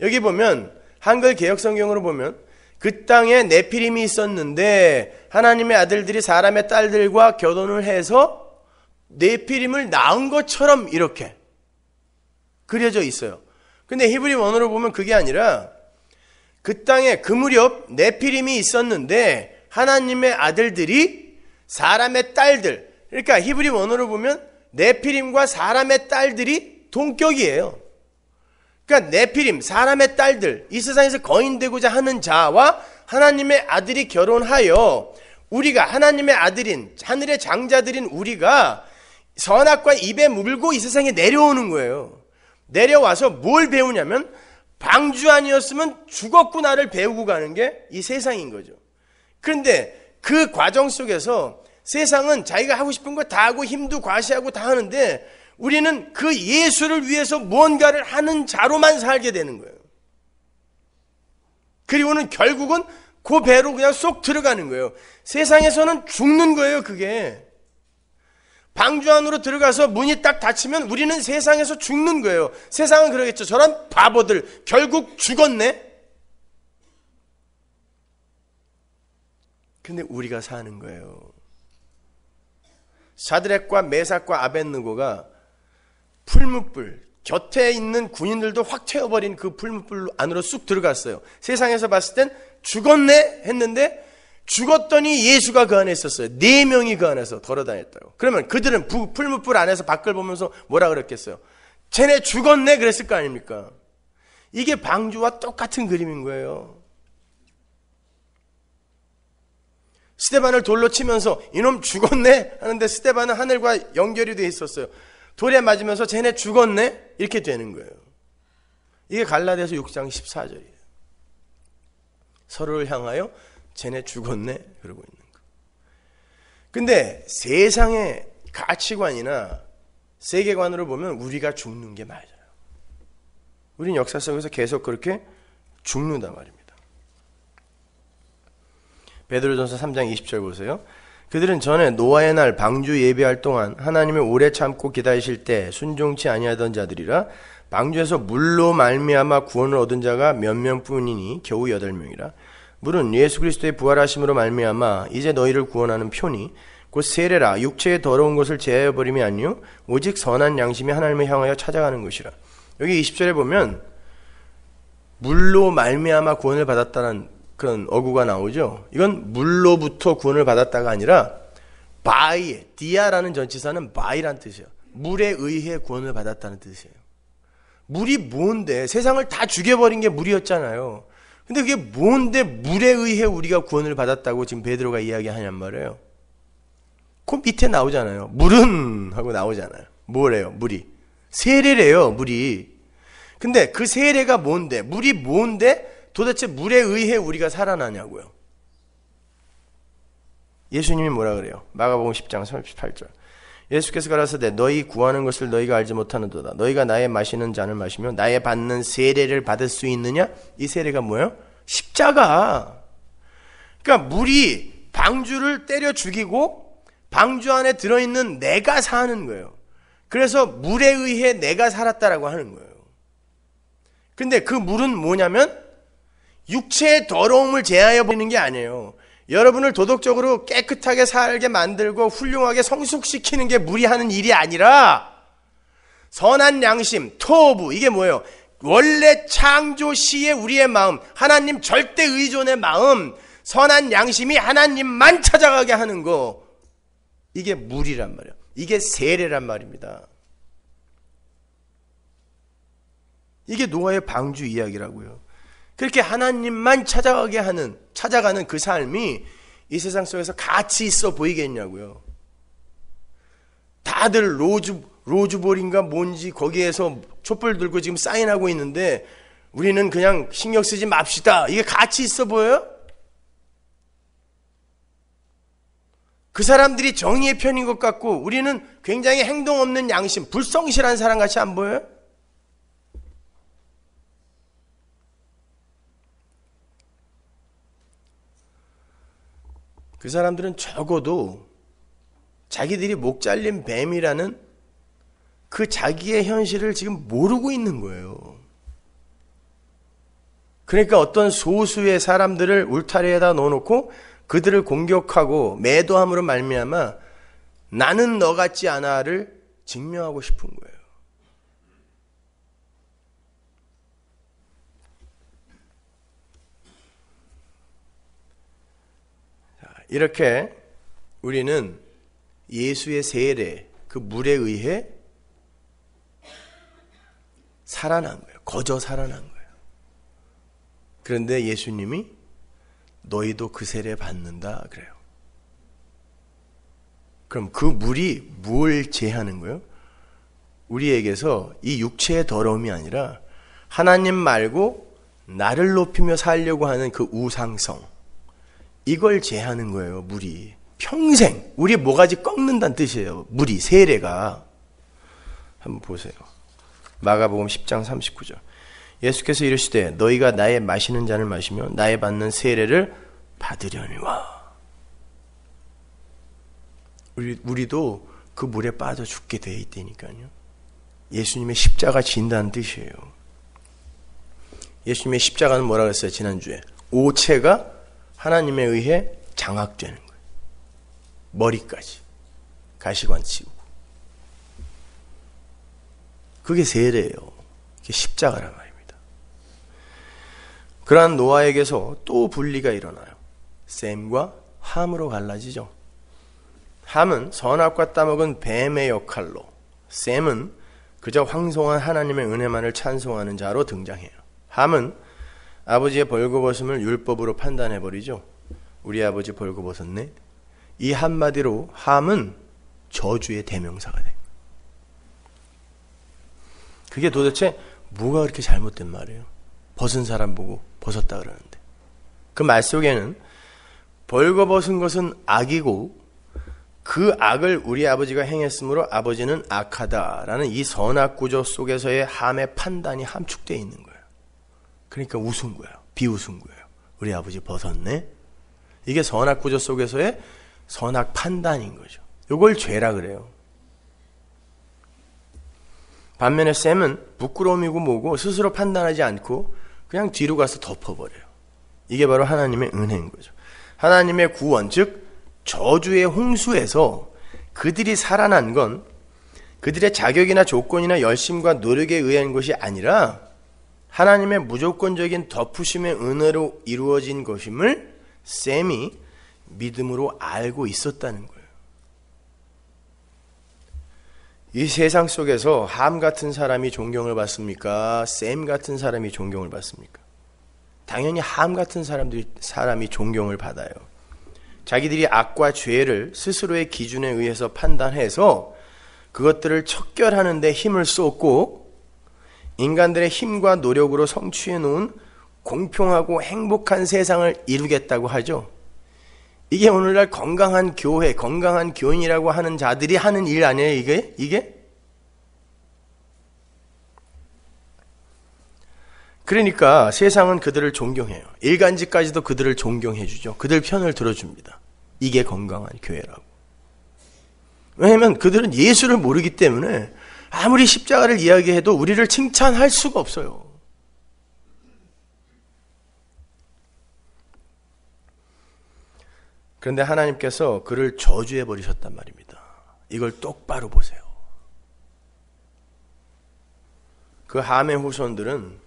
여기 보면 한글 개혁 성경으로 보면 그 땅에 네피림이 있었는데 하나님의 아들들이 사람의 딸들과 결혼을 해서 네피림을 낳은 것처럼 이렇게 그려져 있어요. 근데 히브리 원어로 보면 그게 아니라 그 땅에 그 무렵 네피림이 있었는데 하나님의 아들들이 사람의 딸들 그러니까 히브리 원어로 보면 네피림과 사람의 딸들이 동격이에요. 그러니까 네피림, 사람의 딸들, 이 세상에서 거인되고자 하는 자와 하나님의 아들이 결혼하여 우리가 하나님의 아들인 하늘의 장자들인 우리가 선악과 입에 물고 이 세상에 내려오는 거예요. 내려와서 뭘 배우냐면 방주 아니었으면 죽었구나를 배우고 가는 게 이 세상인 거죠. 그런데 그 과정 속에서 세상은 자기가 하고 싶은 거 다 하고 힘도 과시하고 다 하는데 우리는 그 예수를 위해서 무언가를 하는 자로만 살게 되는 거예요. 그리고는 결국은 그 배로 그냥 쏙 들어가는 거예요. 세상에서는 죽는 거예요, 그게. 방주 안으로 들어가서 문이 딱 닫히면 우리는 세상에서 죽는 거예요. 세상은 그러겠죠. 저런 바보들, 결국 죽었네? 근데 우리가 사는 거예요. 사드렉과 메삭과 아벤느고가 풀무불 곁에 있는 군인들도 확채워버린그 풀무불 안으로 쑥 들어갔어요. 세상에서 봤을 땐 죽었네 했는데 죽었더니 예수가 그 안에 있었어요. 네 명이 그 안에서 걸어다녔다고. 그러면 그들은 부, 풀무불 안에서 밖을 보면서 뭐라 그랬겠어요? 쟤네 죽었네 그랬을 거 아닙니까? 이게 방주와 똑같은 그림인 거예요. 스테반을 돌로 치면서 이놈 죽었네 하는데 스테반은 하늘과 연결이 돼 있었어요. 돌에 맞으면서 쟤네 죽었네 이렇게 되는 거예요. 이게 갈라디아서 6장 14절이에요. 서로를 향하여 쟤네 죽었네 그러고 있는 거. 근데 세상의 가치관이나 세계관으로 보면 우리가 죽는 게 맞아요. 우린 역사 속에서 계속 그렇게 죽는다 말입니다. 베드로전서 3장 20절 보세요. 그들은 전에 노아의 날 방주 예배할 동안 하나님의 오래 참고 기다리실 때 순종치 아니하던 자들이라 방주에서 물로 말미암아 구원을 얻은 자가 몇 명뿐이니 겨우 여덟 명이라 물은 예수 그리스도의 부활하심으로 말미암아 이제 너희를 구원하는 표니 곧 세례라 육체의 더러운 것을 제하여 버림이 아니요 오직 선한 양심이 하나님을 향하여 찾아가는 것이라. 여기 20절에 보면 물로 말미암아 구원을 받았다는 그런 어구가 나오죠. 이건 물로부터 구원을 받았다가 아니라 바이 디아라는 전치사는 바이란 뜻이에요. 물에 의해 구원을 받았다는 뜻이에요. 물이 뭔데 세상을 다 죽여버린 게 물이었잖아요. 근데 그게 뭔데 물에 의해 우리가 구원을 받았다고 지금 베드로가 이야기하냔 말이에요. 그 밑에 나오잖아요. 물은 하고 나오잖아요. 뭐래요? 물이 세례래요. 물이. 근데 그 세례가 뭔데 물이 뭔데 도대체 물에 의해 우리가 살아나냐고요. 예수님이 뭐라 그래요? 마가복음 10장 38절. 예수께서 가라사대 너희 구하는 것을 너희가 알지 못하는도다. 너희가 나의 마시는 잔을 마시며 나의 받는 세례를 받을 수 있느냐? 이 세례가 뭐예요? 십자가. 그러니까 물이 방주를 때려 죽이고 방주 안에 들어 있는 내가 사는 거예요. 그래서 물에 의해 내가 살았다라고 하는 거예요. 근데 그 물은 뭐냐면 육체의 더러움을 제하여 버리는 게 아니에요. 여러분을 도덕적으로 깨끗하게 살게 만들고 훌륭하게 성숙시키는 게 무리하는 일이 아니라 선한 양심, 토부 이게 뭐예요? 원래 창조 시의 우리의 마음, 하나님 절대 의존의 마음, 선한 양심이 하나님만 찾아가게 하는 거 이게 무리란 말이에요. 이게 세례란 말입니다. 이게 노아의 방주 이야기라고요. 그렇게 하나님만 찾아가게 하는, 찾아가는 그 삶이 이 세상 속에서 가치 있어 보이겠냐고요. 다들 로즈, 로즈볼인가 뭔지 거기에서 촛불 들고 지금 사인하고 있는데 우리는 그냥 신경 쓰지 맙시다. 이게 가치 있어 보여요? 그 사람들이 정의의 편인 것 같고 우리는 굉장히 행동 없는 양심, 불성실한 사람 같이 안 보여요? 그 사람들은 적어도 자기들이 목 잘린 뱀이라는 그 자기의 현실을 지금 모르고 있는 거예요. 그러니까 어떤 소수의 사람들을 울타리에다 넣어놓고 그들을 공격하고 매도함으로 말미암아 나는 너 같지 않아를 증명하고 싶은 거예요. 이렇게 우리는 예수의 세례, 그 물에 의해 살아난 거예요. 거저 살아난 거예요. 그런데 예수님이 너희도 그 세례 받는다 그래요. 그럼 그 물이 뭘 제하는 거예요? 우리에게서 이 육체의 더러움이 아니라 하나님 말고 나를 높이며 살려고 하는 그 우상성, 이걸 제하는 거예요, 물이. 평생 우리 모가지 꺾는다는 뜻이에요. 물이 세례가 한번 보세요. 마가복음 10장 39절. 예수께서 이르시되 너희가 나의 마시는 잔을 마시며 나의 받는 세례를 받으려니와 우리 우리도 그 물에 빠져 죽게 돼 있다니까요. 예수님의 십자가 진다는 뜻이에요. 예수님의 십자가는 뭐라 고했어요 지난주에 오체가 하나님에 의해 장악되는 거예요. 머리까지. 가시관 치고. 그게 세례예요. 그게 십자가란 말입니다. 그러한 노아에게서 또 분리가 일어나요. 샘과 함으로 갈라지죠. 함은 선악과 따먹은 뱀의 역할로, 샘은 그저 황송한 하나님의 은혜만을 찬송하는 자로 등장해요. 함은 아버지의 벌거벗음을 율법으로 판단해 버리죠. 우리 아버지 벌거벗었네. 이 한마디로 함은 저주의 대명사가 돼. 그게 도대체 뭐가 그렇게 잘못된 말이에요? 벗은 사람 보고 벗었다 그러는데. 그 말 속에는 벌거벗은 것은 악이고 그 악을 우리 아버지가 행했으므로 아버지는 악하다라는 이 선악 구조 속에서의 함의 판단이 함축되어 있는 거예요. 그러니까 웃은 거예요. 비웃은 거예요. 우리 아버지 벗었네. 이게 선악 구조 속에서의 선악 판단인 거죠. 이걸 죄라 그래요. 반면에 샘은 부끄러움이고 뭐고 스스로 판단하지 않고 그냥 뒤로 가서 덮어버려요. 이게 바로 하나님의 은혜인 거죠. 하나님의 구원, 즉, 저주의 홍수에서 그들이 살아난 건 그들의 자격이나 조건이나 열심과 노력에 의한 것이 아니라 하나님의 무조건적인 덮으심의 은혜로 이루어진 것임을 샘이 믿음으로 알고 있었다는 거예요. 이 세상 속에서 함 같은 사람이 존경을 받습니까? 샘 같은 사람이 존경을 받습니까? 당연히 함 같은 사람들이 사람이 존경을 받아요. 자기들이 악과 죄를 스스로의 기준에 의해서 판단해서 그것들을 척결하는데 힘을 쏟고 인간들의 힘과 노력으로 성취해 놓은 공평하고 행복한 세상을 이루겠다고 하죠. 이게 오늘날 건강한 교회, 건강한 교인이라고 하는 자들이 하는 일 아니에요, 이게? 이게? 그러니까 세상은 그들을 존경해요. 일간지까지도 그들을 존경해주죠. 그들 편을 들어줍니다. 이게 건강한 교회라고. 왜냐면 그들은 예수를 모르기 때문에 아무리 십자가를 이야기해도 우리를 칭찬할 수가 없어요. 그런데 하나님께서 그를 저주해 버리셨단 말입니다. 이걸 똑바로 보세요. 그 함의 후손들은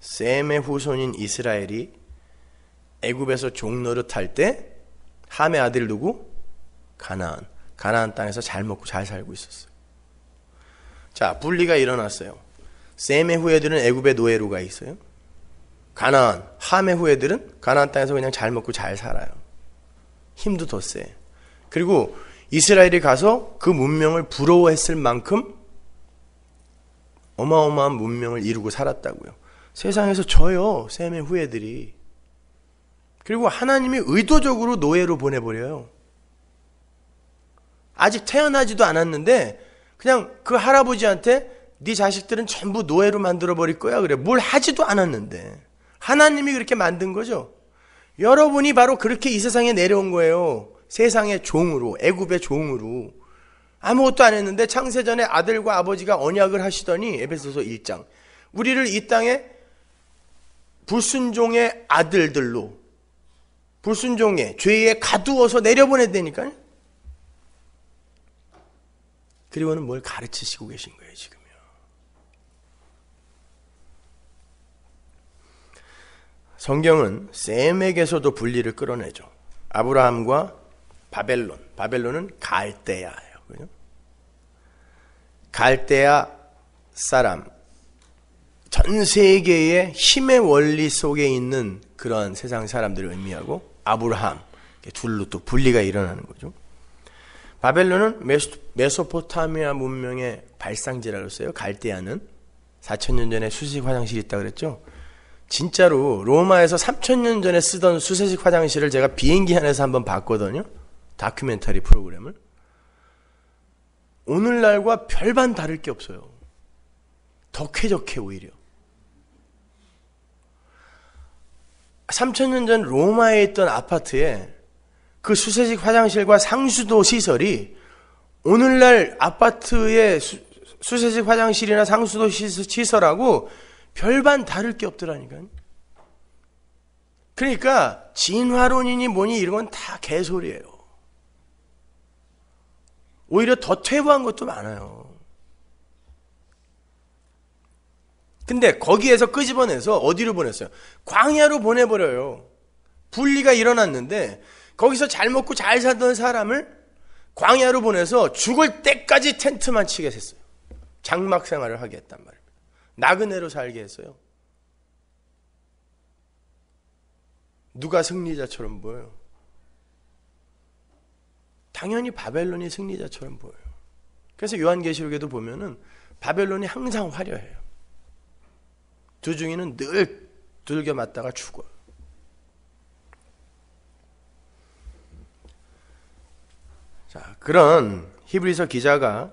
셈의 후손인 이스라엘이 애굽에서 종노릇 할때 함의 아들 누구? 가나안. 가나안 땅에서 잘 먹고 잘 살고 있었어요. 자, 분리가 일어났어요. 셈의 후예들은 애굽의 노예로 가 있어요. 가나안, 함의 후예들은 가나안 땅에서 그냥 잘 먹고 잘 살아요. 힘도 더 세. 그리고 이스라엘이 가서 그 문명을 부러워했을 만큼 어마어마한 문명을 이루고 살았다고요. 세상에서 저요 셈의 후예들이. 그리고 하나님이 의도적으로 노예로 보내버려요. 아직 태어나지도 않았는데 그냥 그 할아버지한테 네 자식들은 전부 노예로 만들어 버릴 거야 그래. 뭘 하지도 않았는데 하나님이 그렇게 만든 거죠. 여러분이 바로 그렇게 이 세상에 내려온 거예요. 세상의 종으로, 애굽의 종으로. 아무것도 안 했는데 창세전에 아들과 아버지가 언약을 하시더니 에베소서 1장 우리를 이 땅에 불순종의 아들들로 불순종의 죄에 가두어서 내려보내야 되니까 그리고는 뭘 가르치시고 계신 거예요, 지금요. 성경은 셈에게서도 분리를 끌어내죠. 아브라함과 바벨론. 바벨론은 갈대야예요. 그죠? 갈대야 사람. 전 세계의 힘의 원리 속에 있는 그러 세상 사람들을 의미하고 아브라함. 둘로 또 분리가 일어나는 거죠. 바벨론은 메소포타미아 문명의 발상지라고 했어요. 갈대아는 4천년 전에 수식 화장실이 있다 그랬죠. 진짜로 로마에서 3천년 전에 쓰던 수세식 화장실을 제가 비행기 안에서 한번 봤거든요. 다큐멘터리 프로그램을. 오늘날과 별반 다를 게 없어요. 더 쾌적해 오히려. 3천년 전 로마에 있던 아파트에 그 수세식 화장실과 상수도 시설이 오늘날 아파트의 수, 수세식 화장실이나 상수도 시설하고 별반 다를 게없더라니까 그러니까 진화론이니 뭐니 이런 건 다 개소리예요. 오히려 더 퇴보한 것도 많아요. 근데 거기에서 끄집어내서 어디로 보냈어요? 광야로 보내버려요. 분리가 일어났는데 거기서 잘 먹고 잘사던 사람을 광야로 보내서 죽을 때까지 텐트만 치게 했어요. 장막 생활을 하게 했단 말입니다. 나그네로 살게 했어요. 누가 승리자처럼 보여요? 당연히 바벨론이 승리자처럼 보여요. 그래서 요한계시록에도 보면은 바벨론이 항상 화려해요. 두중이는 늘 들겨 맞다가 죽어요. 자, 그런 히브리서 기자가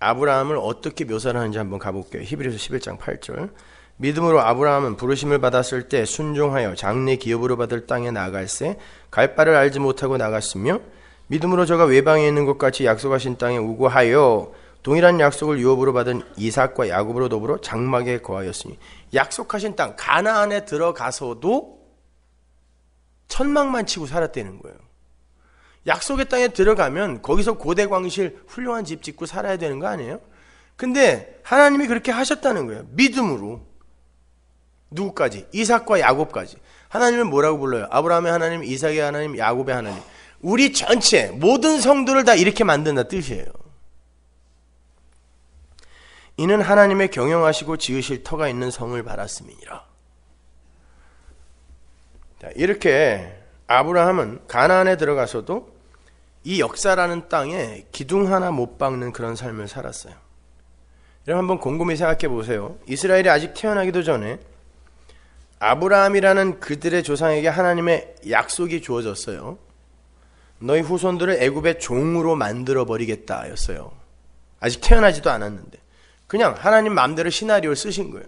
아브라함을 어떻게 묘사를 하는지 한번 가볼게요. 히브리서 11장 8절. 믿음으로 아브라함은 부르심을 받았을 때 순종하여 장래 기업으로 받을 땅에 나갈새갈 바를 알지 못하고 나갔으며 믿음으로 저가 외방에 있는 것 같이 약속하신 땅에 우고하여 동일한 약속을 유업으로 받은 이삭과 야곱으로 더불어 장막에 거하였으니 약속하신 땅 가나안에 들어가서도 천막만 치고 살았다는 거예요. 약속의 땅에 들어가면 거기서 고대 광실 훌륭한 집 짓고 살아야 되는 거 아니에요? 근데 하나님이 그렇게 하셨다는 거예요. 믿음으로. 누구까지? 이삭과 야곱까지. 하나님을 뭐라고 불러요? 아브라함의 하나님, 이삭의 하나님, 야곱의 하나님. 우리 전체 모든 성도를 다 이렇게 만든다 뜻이에요. 이는 하나님의 경영하시고 지으실 터가 있는 성을 바랐음이니라. 이렇게 아브라함은 가나안에 들어가서도 이 역사라는 땅에 기둥 하나 못 박는 그런 삶을 살았어요. 여러분 한번 곰곰이 생각해 보세요. 이스라엘이 아직 태어나기도 전에 아브라함이라는 그들의 조상에게 하나님의 약속이 주어졌어요. 너희 후손들을 애굽의 종으로 만들어 버리겠다였어요. 아직 태어나지도 않았는데 그냥 하나님 마음대로 시나리오를 쓰신 거예요.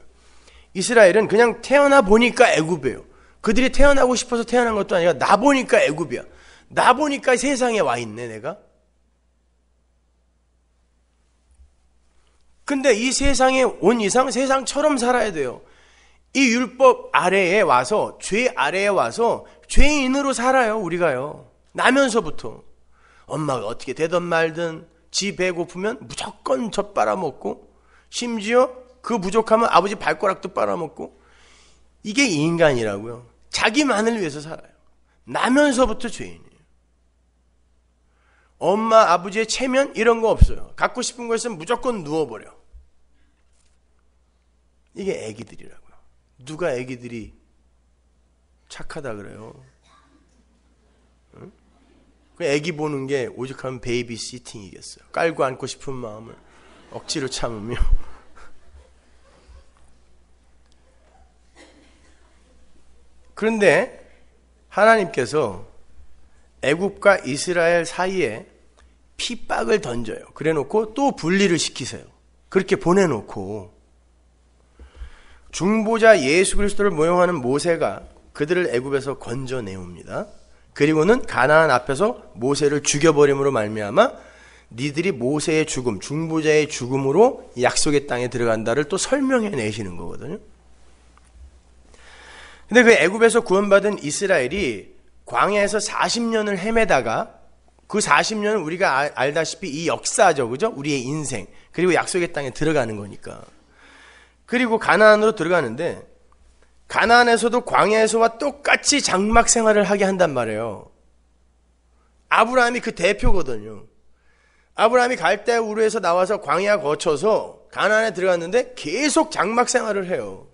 이스라엘은 그냥 태어나 보니까 애굽이에요. 그들이 태어나고 싶어서 태어난 것도 아니라 나 보니까 애굽이야. 나 보니까 세상에 와 있네, 내가. 근데 이 세상에 온 이상 세상처럼 살아야 돼요. 이 율법 아래에 와서, 죄 아래에 와서, 죄인으로 살아요, 우리가요. 나면서부터. 엄마가 어떻게 되든 말든, 지 배고프면 무조건 젖 빨아먹고, 심지어 그 부족하면 아버지 발가락도 빨아먹고, 이게 인간이라고요. 자기만을 위해서 살아요. 나면서부터 죄인이에요. 엄마, 아버지의 체면 이런 거 없어요. 갖고 싶은 것은 무조건 누워버려. 이게 애기들이라고요. 누가 애기들이 착하다 그래요? 응? 그 애기 보는 게 오죽하면 베이비 시팅이겠어요. 깔고 앉고 싶은 마음을 억지로 참으며. (laughs) 그런데 하나님께서 애굽과 이스라엘 사이에 핍박을 던져요. 그래 놓고 또 분리를 시키세요. 그렇게 보내 놓고 중보자 예수 그리스도를 모형하는 모세가 그들을 애굽에서 건져 내옵니다. 그리고는 가나안 앞에서 모세를 죽여버림으로 말미암아 니들이 모세의 죽음, 중보자의 죽음으로 약속의 땅에 들어간다를 또 설명해 내시는 거거든요. 근데 그 애굽에서 구원받은 이스라엘이 광야에서 40년을 헤매다가 그 40년은 우리가 알, 다시피이 역사죠. 그죠? 우리의 인생. 그리고 약속의 땅에 들어가는 거니까. 그리고 가나안으로 들어가는데 가나안에서도 광야에서와 똑같이 장막 생활을 하게 한단 말이에요. 아브라함이 그 대표거든요. 아브라함이 갈대 우르에서 나와서 광야 거쳐서 가나안에 들어갔는데 계속 장막 생활을 해요.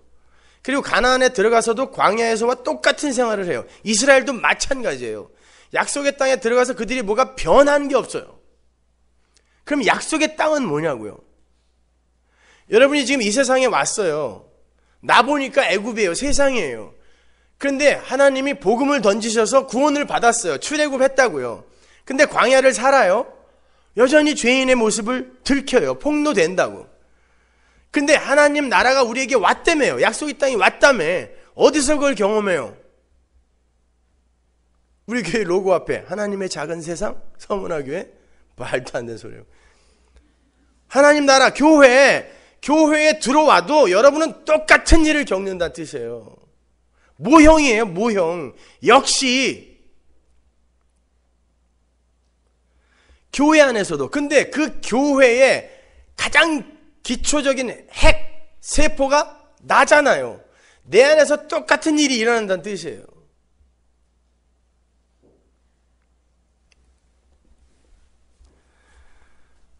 그리고 가나안에 들어가서도 광야에서와 똑같은 생활을 해요. 이스라엘도 마찬가지예요. 약속의 땅에 들어가서 그들이 뭐가 변한 게 없어요. 그럼 약속의 땅은 뭐냐고요? 여러분이 지금 이 세상에 왔어요. 나 보니까 애굽이에요. 세상이에요. 그런데 하나님이 복음을 던지셔서 구원을 받았어요. 출애굽했다고요. 근데 광야를 살아요. 여전히 죄인의 모습을 들켜요. 폭로된다고. 근데 하나님 나라가 우리에게 왔다며요. 약속의 땅이 왔다며. 어디서 그걸 경험해요? 우리 교회 로고 앞에 하나님의 작은 세상 서문화교회 말도 안 되는 소리예요. 하나님 나라 교회 교회에 들어와도 여러분은 똑같은 일을 겪는다 뜻이에요. 모형이에요, 모형. 역시 교회 안에서도 근데 그 교회에 가장 기초적인 핵, 세포가 나잖아요. 내 안에서 똑같은 일이 일어난다는 뜻이에요.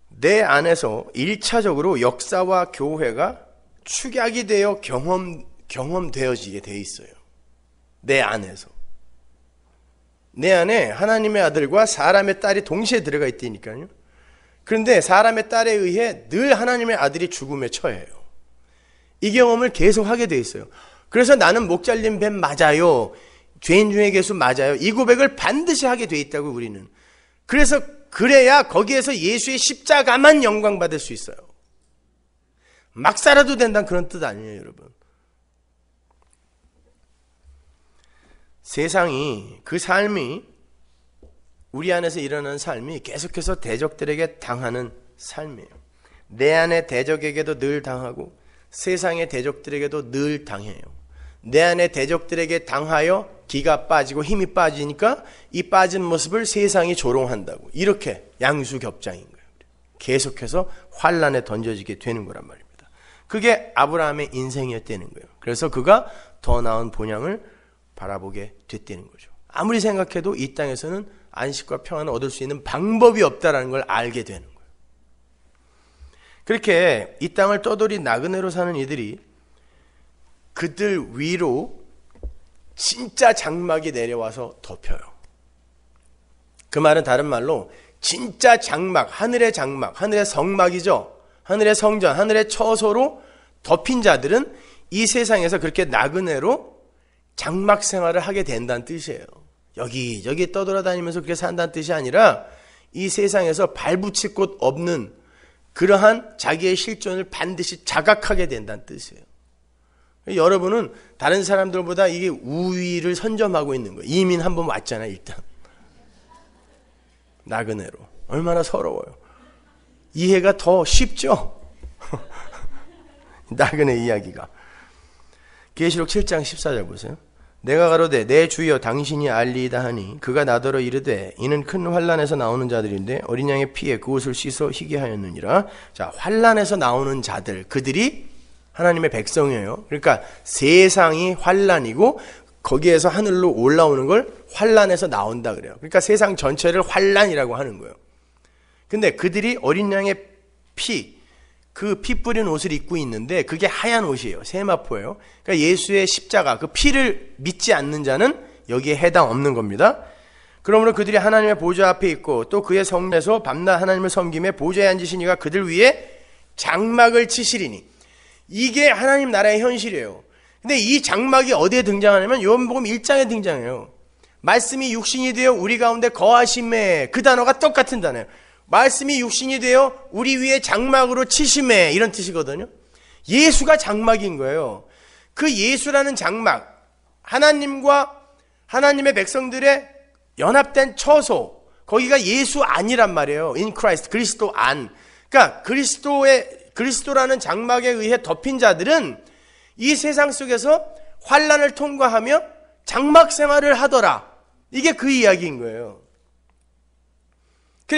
내 안에서 1차적으로 역사와 교회가 축약이 되어 경험, 경험되어지게 돼 있어요. 내 안에서. 내 안에 하나님의 아들과 사람의 딸이 동시에 들어가 있다니까요. 그런데 사람의 딸에 의해 늘 하나님의 아들이 죽음에 처해요. 이 경험을 계속 하게 돼 있어요. 그래서 나는 목 잘린 뱀 맞아요. 죄인 중에 계수 맞아요. 이 고백을 반드시 하게 돼 있다고 우리는. 그래서 그래야 거기에서 예수의 십자가만 영광 받을 수 있어요. 막 살아도 된다는 그런 뜻 아니에요, 여러분. 세상이 그 삶이 우리 안에서 일어나는 삶이 계속해서 대적들에게 당하는 삶이에요. 내 안에 대적에게도 늘 당하고 세상의 대적들에게도 늘 당해요. 내 안에 대적들에게 당하여 기가 빠지고 힘이 빠지니까 이 빠진 모습을 세상이 조롱한다고 이렇게 양수겹장인 거예요. 계속해서 환란에 던져지게 되는 거란 말입니다. 그게 아브라함의 인생이었다는 거예요. 그래서 그가 더 나은 본향을 바라보게 됐다는 거죠. 아무리 생각해도 이 땅에서는 안식과 평안을 얻을 수 있는 방법이 없다라는 걸 알게 되는 거예요. 그렇게 이 땅을 떠돌이 나그네로 사는 이들이 그들 위로 진짜 장막이 내려와서 덮여요. 그 말은 다른 말로 진짜 장막, 하늘의 장막, 하늘의 성막이죠. 하늘의 성전, 하늘의 처소로 덮인 자들은 이 세상에서 그렇게 나그네로 장막 생활을 하게 된다는 뜻이에요. 여기저기 떠돌아다니면서 그렇게 산다는 뜻이 아니라 이 세상에서 발붙일 곳 없는 그러한 자기의 실존을 반드시 자각하게 된다는 뜻이에요. 여러분은 다른 사람들보다 이게 우위를 선점하고 있는 거예요. 이민 한번 왔잖아, 일단. 나그네로. 얼마나 서러워요. 이해가 더 쉽죠? (laughs) 나그네 이야기가. 계시록 7장 14절 보세요. 내가 가로되 내 주여 당신이 알리이다 하니 그가 나더러 이르되 이는 큰 환란에서 나오는 자들인데 어린 양의 피에 그 옷을 씻어 희게 하였느니라. 자, 환란에서 나오는 자들 그들이 하나님의 백성이에요. 그러니까 세상이 환란이고 거기에서 하늘로 올라오는 걸 환란에서 나온다 그래요. 그러니까 세상 전체를 환란이라고 하는 거예요. 근데 그들이 어린 양의 피 그피 뿌린 옷을 입고 있는데 그게 하얀 옷이에요. 세마포예요. 그러니까 예수의 십자가 그 피를 믿지 않는 자는 여기에 해당 없는 겁니다. 그러므로 그들이 하나님의 보좌 앞에 있고 또 그의 성에서 밤낮 하나님을 섬김에 보좌에 앉으신 이가 그들 위에 장막을 치시리니 이게 하나님 나라의 현실이에요. 근데 이 장막이 어디에 등장하냐면 요한복음 1장에 등장해요. 말씀이 육신이 되어 우리 가운데 거하심에 그 단어가 똑같은 단어예요. 말씀이 육신이 되어 우리 위에 장막으로 치심해 이런 뜻이거든요. 예수가 장막인 거예요. 그 예수라는 장막 하나님과 하나님의 백성들의 연합된 처소 거기가 예수 안이란 말이에요. 인 크라이스트 그리스도 안. 그러니까 그리스도의 그리스도라는 장막에 의해 덮인 자들은 이 세상 속에서 환란을 통과하며 장막 생활을 하더라. 이게 그 이야기인 거예요.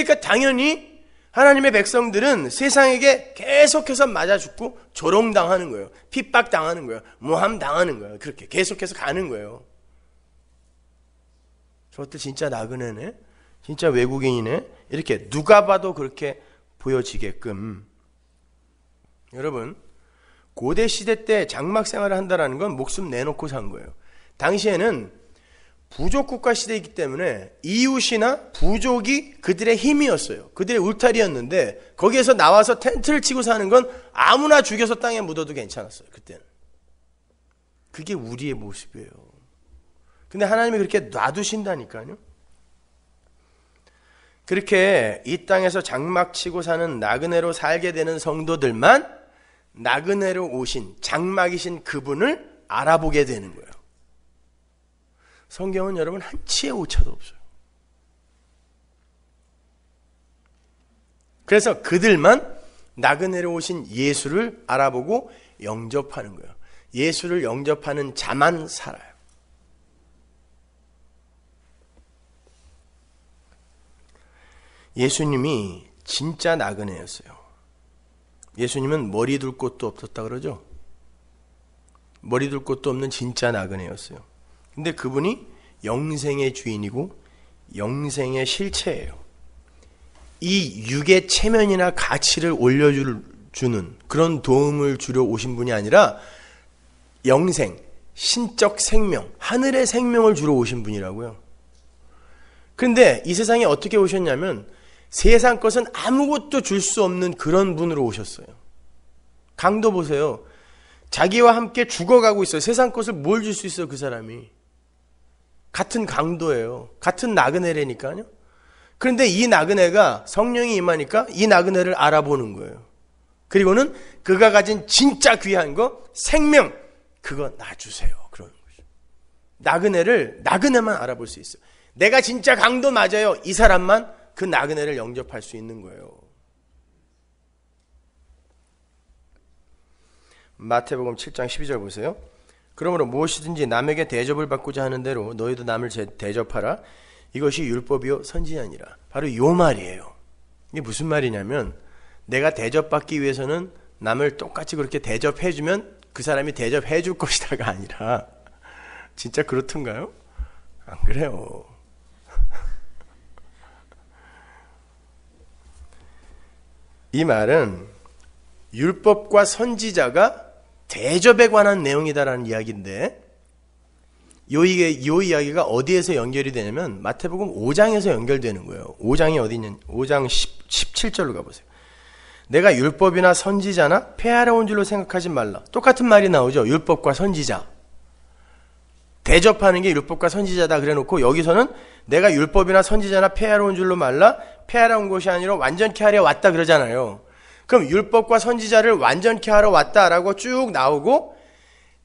그러니까 당연히 하나님의 백성들은 세상에게 계속해서 맞아 죽고 조롱당하는 거예요. 핍박당하는 거예요. 모함당하는 거예요. 그렇게 계속해서 가는 거예요. 저것들 진짜 나그네네? 진짜 외국인이네? 이렇게 누가 봐도 그렇게 보여지게끔. 여러분, 고대 시대 때 장막 생활을 한다는건 목숨 내놓고 산 거예요. 당시에는 부족 국가 시대이기 때문에 이웃이나 부족이 그들의 힘이었어요. 그들의 울타리였는데 거기에서 나와서 텐트를 치고 사는 건 아무나 죽여서 땅에 묻어도 괜찮았어요. 그때는. 그게 우리의 모습이에요. 근데 하나님이 그렇게 놔두신다니까요. 그렇게 이 땅에서 장막치고 사는 나그네로 살게 되는 성도들만 나그네로 오신 장막이신 그분을 알아보게 되는 거예요. 성경은 여러분 한치의 오차도 없어요. 그래서 그들만 나그네로 오신 예수를 알아보고 영접하는 거예요. 예수를 영접하는 자만 살아요. 예수님이 진짜 나그네였어요. 예수님은 머리 둘 곳도 없었다 그러죠? 머리 둘 곳도 없는 진짜 나그네였어요. 근데 그분이 영생의 주인이고 영생의 실체예요. 이 육의 체면이나 가치를 올려주는 그런 도움을 주려 오신 분이 아니라 영생, 신적 생명, 하늘의 생명을 주러 오신 분이라고요. 근데이 세상에 어떻게 오셨냐면 세상 것은 아무것도 줄 수 없는 그런 분으로 오셨어요. 강도 보세요. 자기와 함께 죽어가고 있어요. 세상 것을 뭘 줄 수 있어 요그 사람이. 같은 강도예요. 같은 나그네래니까요. 그런데 이 나그네가 성령이 임하니까 이 나그네를 알아보는 거예요. 그리고는 그가 가진 진짜 귀한 거 생명 그거 놔주세요. 그러는 거죠. 나그네를 나그네만 알아볼 수 있어요. 내가 진짜 강도 맞아요. 이 사람만 그 나그네를 영접할 수 있는 거예요. 마태복음 7장 12절 보세요. 그러므로 무엇이든지 남에게 대접을 받고자 하는 대로 너희도 남을 대접하라. 이것이 율법이요 선지 아니라. 바로 요 말이에요. 이게 무슨 말이냐면 내가 대접받기 위해서는 남을 똑같이 그렇게 대접해주면 그 사람이 대접해줄 것이다가 아니라 (laughs) 진짜 그렇던가요? 안 그래요. (laughs) 이 말은 율법과 선지자가 대접에 관한 내용이다라는 이야기인데 요, 이게, 요 이야기가 어디에서 연결이 되냐면 마태복음 5장에서 연결되는 거예요. 5장이 어디 있냐? 5장 10, 17절로 가보세요. 내가 율법이나 선지자나 폐하러 온 줄로 생각하지 말라. 똑같은 말이 나오죠. 율법과 선지자. 대접하는 게 율법과 선지자다 그래놓고 여기서는 내가 율법이나 선지자나 폐하러 온 줄로 말라. 폐하러 온 것이 아니라 완전케 하려 왔다 그러잖아요. 그럼 율법과 선지자를 완전케 하러 왔다라고 쭉 나오고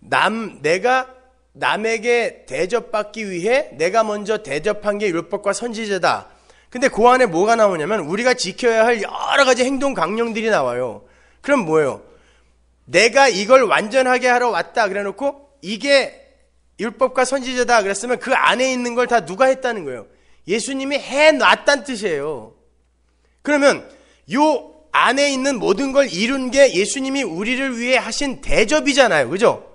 남 내가 남에게 대접받기 위해 내가 먼저 대접한 게 율법과 선지자다. 근데 그 안에 뭐가 나오냐면 우리가 지켜야 할 여러 가지 행동 강령들이 나와요. 그럼 뭐예요? 내가 이걸 완전하게 하러 왔다 그래 놓고 이게 율법과 선지자다 그랬으면 그 안에 있는 걸 다 누가 했다는 거예요. 예수님이 해 놨단 뜻이에요. 그러면 요 안에 있는 모든 걸 이룬 게 예수님이 우리를 위해 하신 대접이잖아요. 그죠?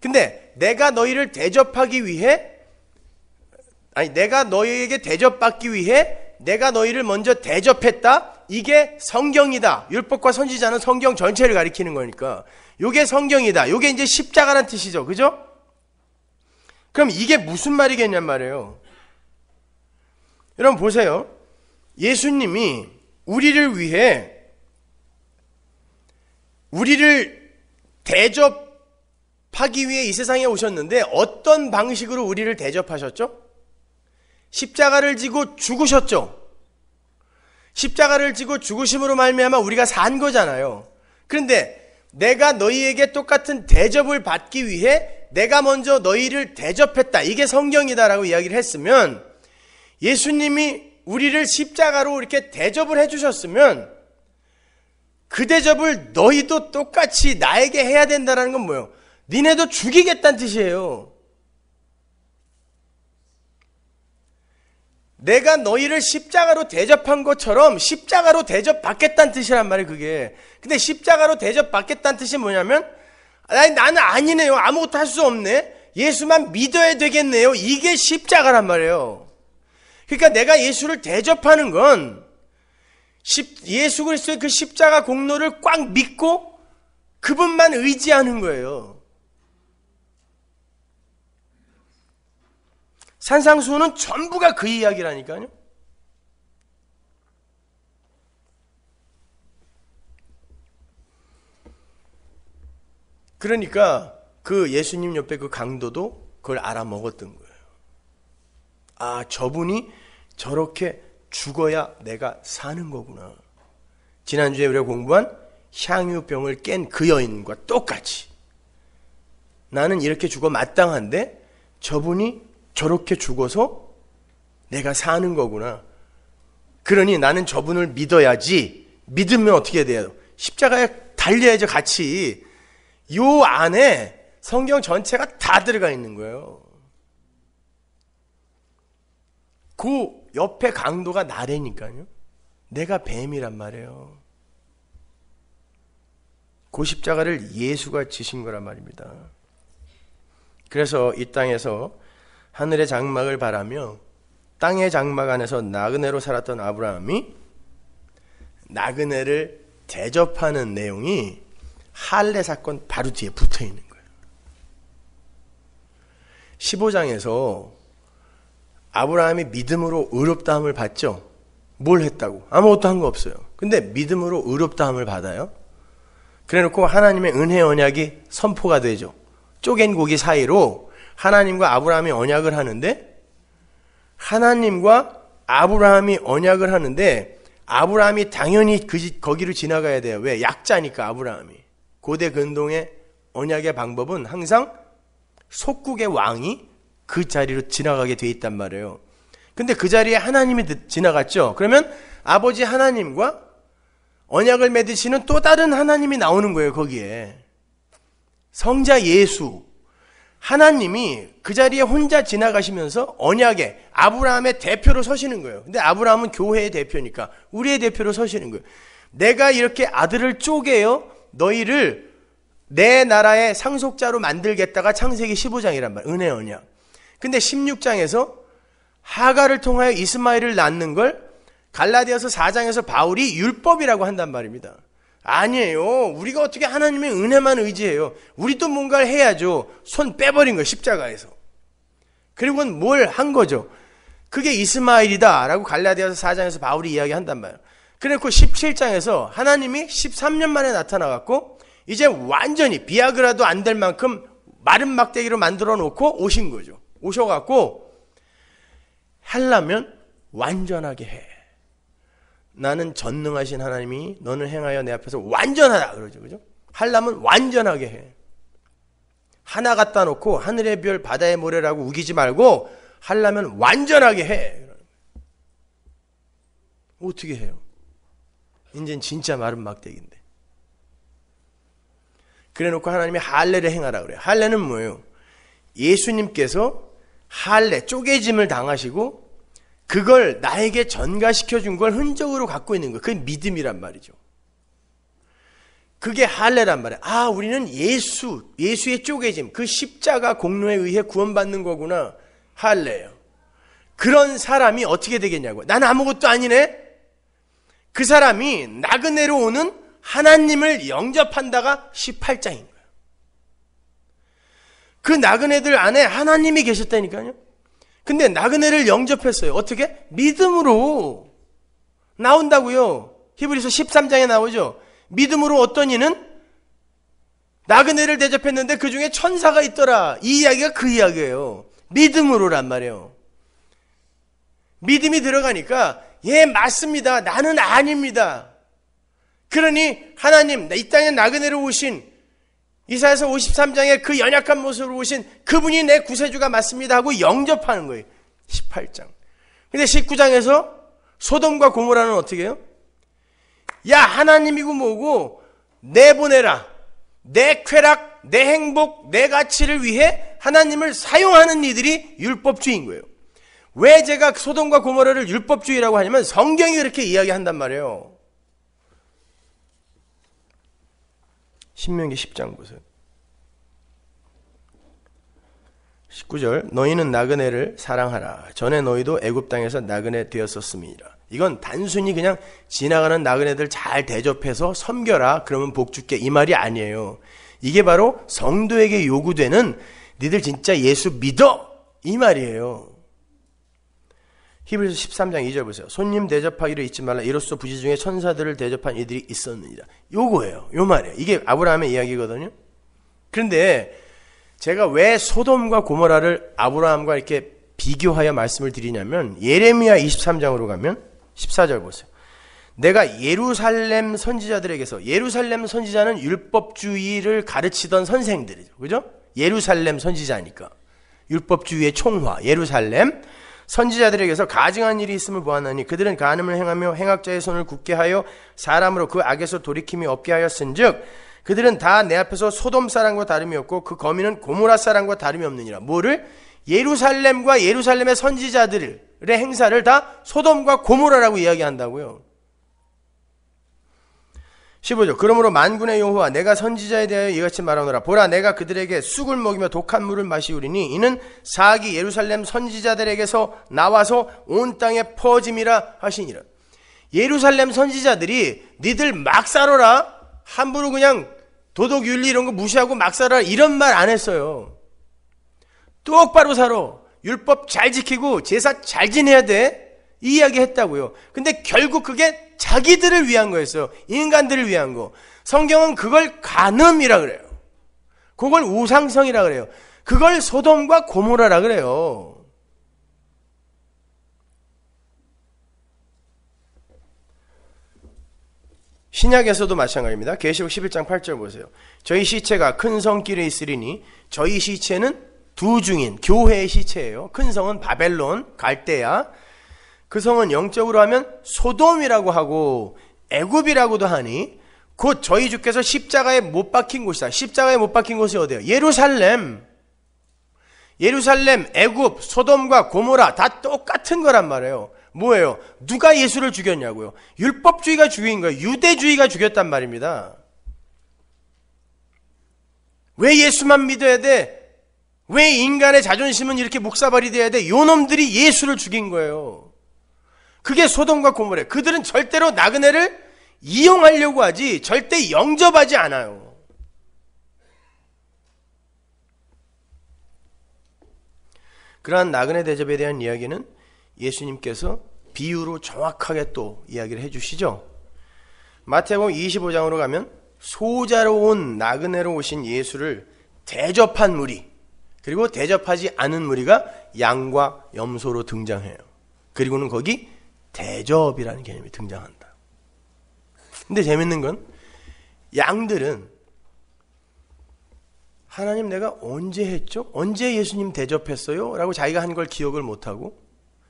근데 내가 너희를 대접하기 위해 아니 내가 너희에게 대접받기 위해 내가 너희를 먼저 대접했다. 이게 성경이다. 율법과 선지자는 성경 전체를 가리키는 거니까. 요게 성경이다. 요게 이제 십자가란 뜻이죠. 그죠? 그럼 이게 무슨 말이겠냔 말이에요. 여러분 보세요. 예수님이 우리를 위해 우리를 대접하기 위해 이 세상에 오셨는데 어떤 방식으로 우리를 대접하셨죠? 십자가를 지고 죽으셨죠. 십자가를 지고 죽으심으로 말미암아 우리가 산 거잖아요. 그런데 내가 너희에게 똑같은 대접을 받기 위해 내가 먼저 너희를 대접했다. 이게 성경이다라고 이야기를 했으면 예수님이 우리를 십자가로 이렇게 대접을 해주셨으면 그 대접을 너희도 똑같이 나에게 해야 된다는건 뭐예요? 니네도 죽이겠다는 뜻이에요. 내가 너희를 십자가로 대접한 것처럼 십자가로 대접받겠다는 뜻이란 말이에요, 그게. 근데 십자가로 대접받겠다는 뜻이 뭐냐면, 아니, 나는 아니네요. 아무것도 할 수 없네. 예수만 믿어야 되겠네요. 이게 십자가란 말이에요. 그러니까 내가 예수를 대접하는 건 예수 그리스도의 그 십자가 공로를 꽉 믿고 그분만 의지하는 거예요. 산상수호는 전부가 그 이야기라니까요. 그러니까 그 예수님 옆에 그 강도도 그걸 알아먹었던 거예요. 아, 저분이 저렇게 죽어야 내가 사는 거구나. 지난주에 우리가 공부한 향유병을 깬 그 여인과 똑같이 나는 이렇게 죽어 마땅한데 저분이 저렇게 죽어서 내가 사는 거구나. 그러니 나는 저분을 믿어야지. 믿으면 어떻게 돼요? 십자가에 달려야죠, 같이. 요 안에 성경 전체가 다 들어가 있는 거예요. 그 옆에 강도가 나래니까요. 내가 뱀이란 말이에요. 고십자가를 예수가 지신 거란 말입니다. 그래서 이 땅에서 하늘의 장막을 바라며 땅의 장막 안에서 나그네로 살았던 아브라함이 나그네를 대접하는 내용이 할례 사건 바로 뒤에 붙어 있는 거예요. 15장에서 아브라함이 믿음으로 의롭다함을 받죠? 뭘 했다고? 아무것도 한 거 없어요. 근데 믿음으로 의롭다함을 받아요? 그래놓고 하나님의 은혜 언약이 선포가 되죠. 쪼갠 고기 사이로 하나님과 아브라함이 언약을 하는데 하나님과 아브라함이 언약을 하는데 아브라함이 당연히 그 거기를 지나가야 돼요. 왜? 약자니까 아브라함이. 고대 근동의 언약의 방법은 항상 속국의 왕이 그 자리로 지나가게 돼 있단 말이에요. 근데 그 자리에 하나님이 지나갔죠. 그러면 아버지 하나님과 언약을 맺으시는 또 다른 하나님이 나오는 거예요, 거기에. 성자 예수. 하나님이 그 자리에 혼자 지나가시면서 언약의 아브라함의 대표로 서시는 거예요. 근데 아브라함은 교회의 대표니까 우리의 대표로 서시는 거예요. 내가 이렇게 아들을 쪼개요. 너희를 내 나라의 상속자로 만들겠다가 창세기 15장이란 말. 은혜 언약. 근데 16장에서 하가를 통하여 이스마엘을 낳는 걸 갈라디아서 4장에서 바울이 율법이라고 한단 말입니다. 아니에요. 우리가 어떻게 하나님의 은혜만 의지해요. 우리도 뭔가를 해야죠. 손 빼버린 거예요. 십자가에서. 그리고는 뭘한 거죠. 그게 이스마엘이다. 라고 갈라디아서 4장에서 바울이 이야기한단 말이에요. 그래고 17장에서 하나님이 13년 만에 나타나갖고 이제 완전히 비아그라도 안 될 만큼 마른 막대기로 만들어 놓고 오신 거죠. 오셔갖고 할라면 완전하게 해. 나는 전능하신 하나님이 너는 행하여 내 앞에서 완전하다 그러죠. 그죠? 할라면 완전하게 해. 하나 갖다 놓고 하늘의 별 바다의 모래라고 우기지 말고 할라면 완전하게 해. 어떻게 해요? 이젠 진짜 마른 막대기인데. 그래 놓고 하나님이 할례를 행하라 그래요. 할례는 뭐예요? 예수님께서 할례 쪼개짐을 당하시고 그걸 나에게 전가시켜 준 걸 흔적으로 갖고 있는 거 그게 믿음이란 말이죠. 그게 할례란 말이야. 아, 우리는 예수, 예수의 쪼개짐, 그 십자가 공로에 의해 구원받는 거구나. 할례예요. 그런 사람이 어떻게 되겠냐고. 난 아무것도 아니네. 그 사람이 나그네로 오는 하나님을 영접한다가 1 8장입 그 나그네들 안에 하나님이 계셨다니까요. 근데 나그네를 영접했어요. 어떻게? 믿음으로 나온다고요. 히브리서 13장에 나오죠. 믿음으로 어떤 이는 나그네를 대접했는데 그 중에 천사가 있더라. 이 이야기가 그 이야기예요. 믿음으로란 말이에요. 믿음이 들어가니까 예 맞습니다. 나는 아닙니다. 그러니 하나님 이 땅에 나그네로 오신 이사에서 53장에 그 연약한 모습으로 오신 그분이 내 구세주가 맞습니다 하고 영접하는 거예요. 18장. 근데 19장에서 소돔과 고모라는 어떻게 해요? 야, 하나님이고 뭐고 내보내라. 내 쾌락, 내 행복, 내 가치를 위해 하나님을 사용하는 이들이 율법주의인 거예요. 왜 제가 소돔과 고모라를 율법주의라고 하냐면 성경이 그렇게 이야기한단 말이에요. 신명기 10장 보세요. 19절 너희는 나그네를 사랑하라. 전에 너희도 애굽 땅에서 나그네 되었었음이니라. 이건 단순히 그냥 지나가는 나그네들 잘 대접해서 섬겨라. 그러면 복 줄게 이 말이 아니에요. 이게 바로 성도에게 요구되는 니들 진짜 예수 믿어 이 말이에요. 히브리서 13장 2절 보세요. 손님 대접하기를 잊지 말라. 이로써 부지 중에 천사들을 대접한 이들이 있었느니라. 요거예요. 요 말이에요. 이게 아브라함의 이야기거든요. 그런데 제가 왜 소돔과 고모라를 아브라함과 이렇게 비교하여 말씀을 드리냐면 예레미야 23장으로 가면 14절 보세요. 내가 예루살렘 선지자들에게서 예루살렘 선지자는 율법주의를 가르치던 선생들이죠. 그죠? 예루살렘 선지자니까. 율법주의의 총화 예루살렘 선지자들에게서 가증한 일이 있음을 보았나니 그들은 가늠을 행하며 행악자의 손을 굳게 하여 사람으로 그 악에서 돌이킴이 없게 하였은즉 그들은 다 내 앞에서 소돔 사람과 다름이 없고 그거미는 고모라 사람과 다름이 없느니라 뭐를 예루살렘과 예루살렘의 선지자들의 행사를 다 소돔과 고모라라고 이야기한다고요. 15절 그러므로 만군의 여호와 내가 선지자에 대하여 이같이 말하노라 보라 내가 그들에게 쑥을 먹이며 독한 물을 마시우리니 이는 사기 예루살렘 선지자들에게서 나와서 온 땅에 퍼짐이라 하시니라 예루살렘 선지자들이 니들 막살어라 함부로 그냥 도덕 윤리 이런 거 무시하고 막 살아라 이런 말 안 했어요 똑바로 살아 율법 잘 지키고 제사 잘 지내야 돼이 이야기 했다고요 근데 결국 그게 자기들을 위한 거였어요. 인간들을 위한 거. 성경은 그걸 간음이라 그래요. 그걸 우상성이라 그래요. 그걸 소돔과 고모라라 그래요. 신약에서도 마찬가지입니다. 계시록 11장 8절 보세요. 저희 시체가 큰 성길에 있으리니 저희 시체는 두 중인 교회의 시체예요. 큰 성은 바벨론, 갈대야, 그 성은 영적으로 하면 소돔이라고 하고 애굽이라고도 하니 곧 저희 주께서 십자가에 못 박힌 곳이다. 십자가에 못 박힌 곳이 어디예요? 예루살렘. 예루살렘, 애굽, 소돔과 고모라 다 똑같은 거란 말이에요. 뭐예요? 누가 예수를 죽였냐고요? 율법주의가 죽인 거예요. 유대주의가 죽였단 말입니다. 왜 예수만 믿어야 돼? 왜 인간의 자존심은 이렇게 묵사발이 돼야 돼? 요놈들이 예수를 죽인 거예요. 그게 소돔과 고모래. 그들은 절대로 나그네를 이용하려고 하지 절대 영접하지 않아요. 그러한 나그네 대접에 대한 이야기는 예수님께서 비유로 정확하게 또 이야기를 해주시죠. 마태복음 25장으로 가면 소자로 온 나그네로 오신 예수를 대접한 무리 그리고 대접하지 않은 무리가 양과 염소로 등장해요. 그리고는 거기 대접이라는 개념이 등장한다. 근데 재밌는 건 양들은 하나님 내가 언제 했죠? 언제 예수님 대접했어요? 라고 자기가 한 걸 기억을 못하고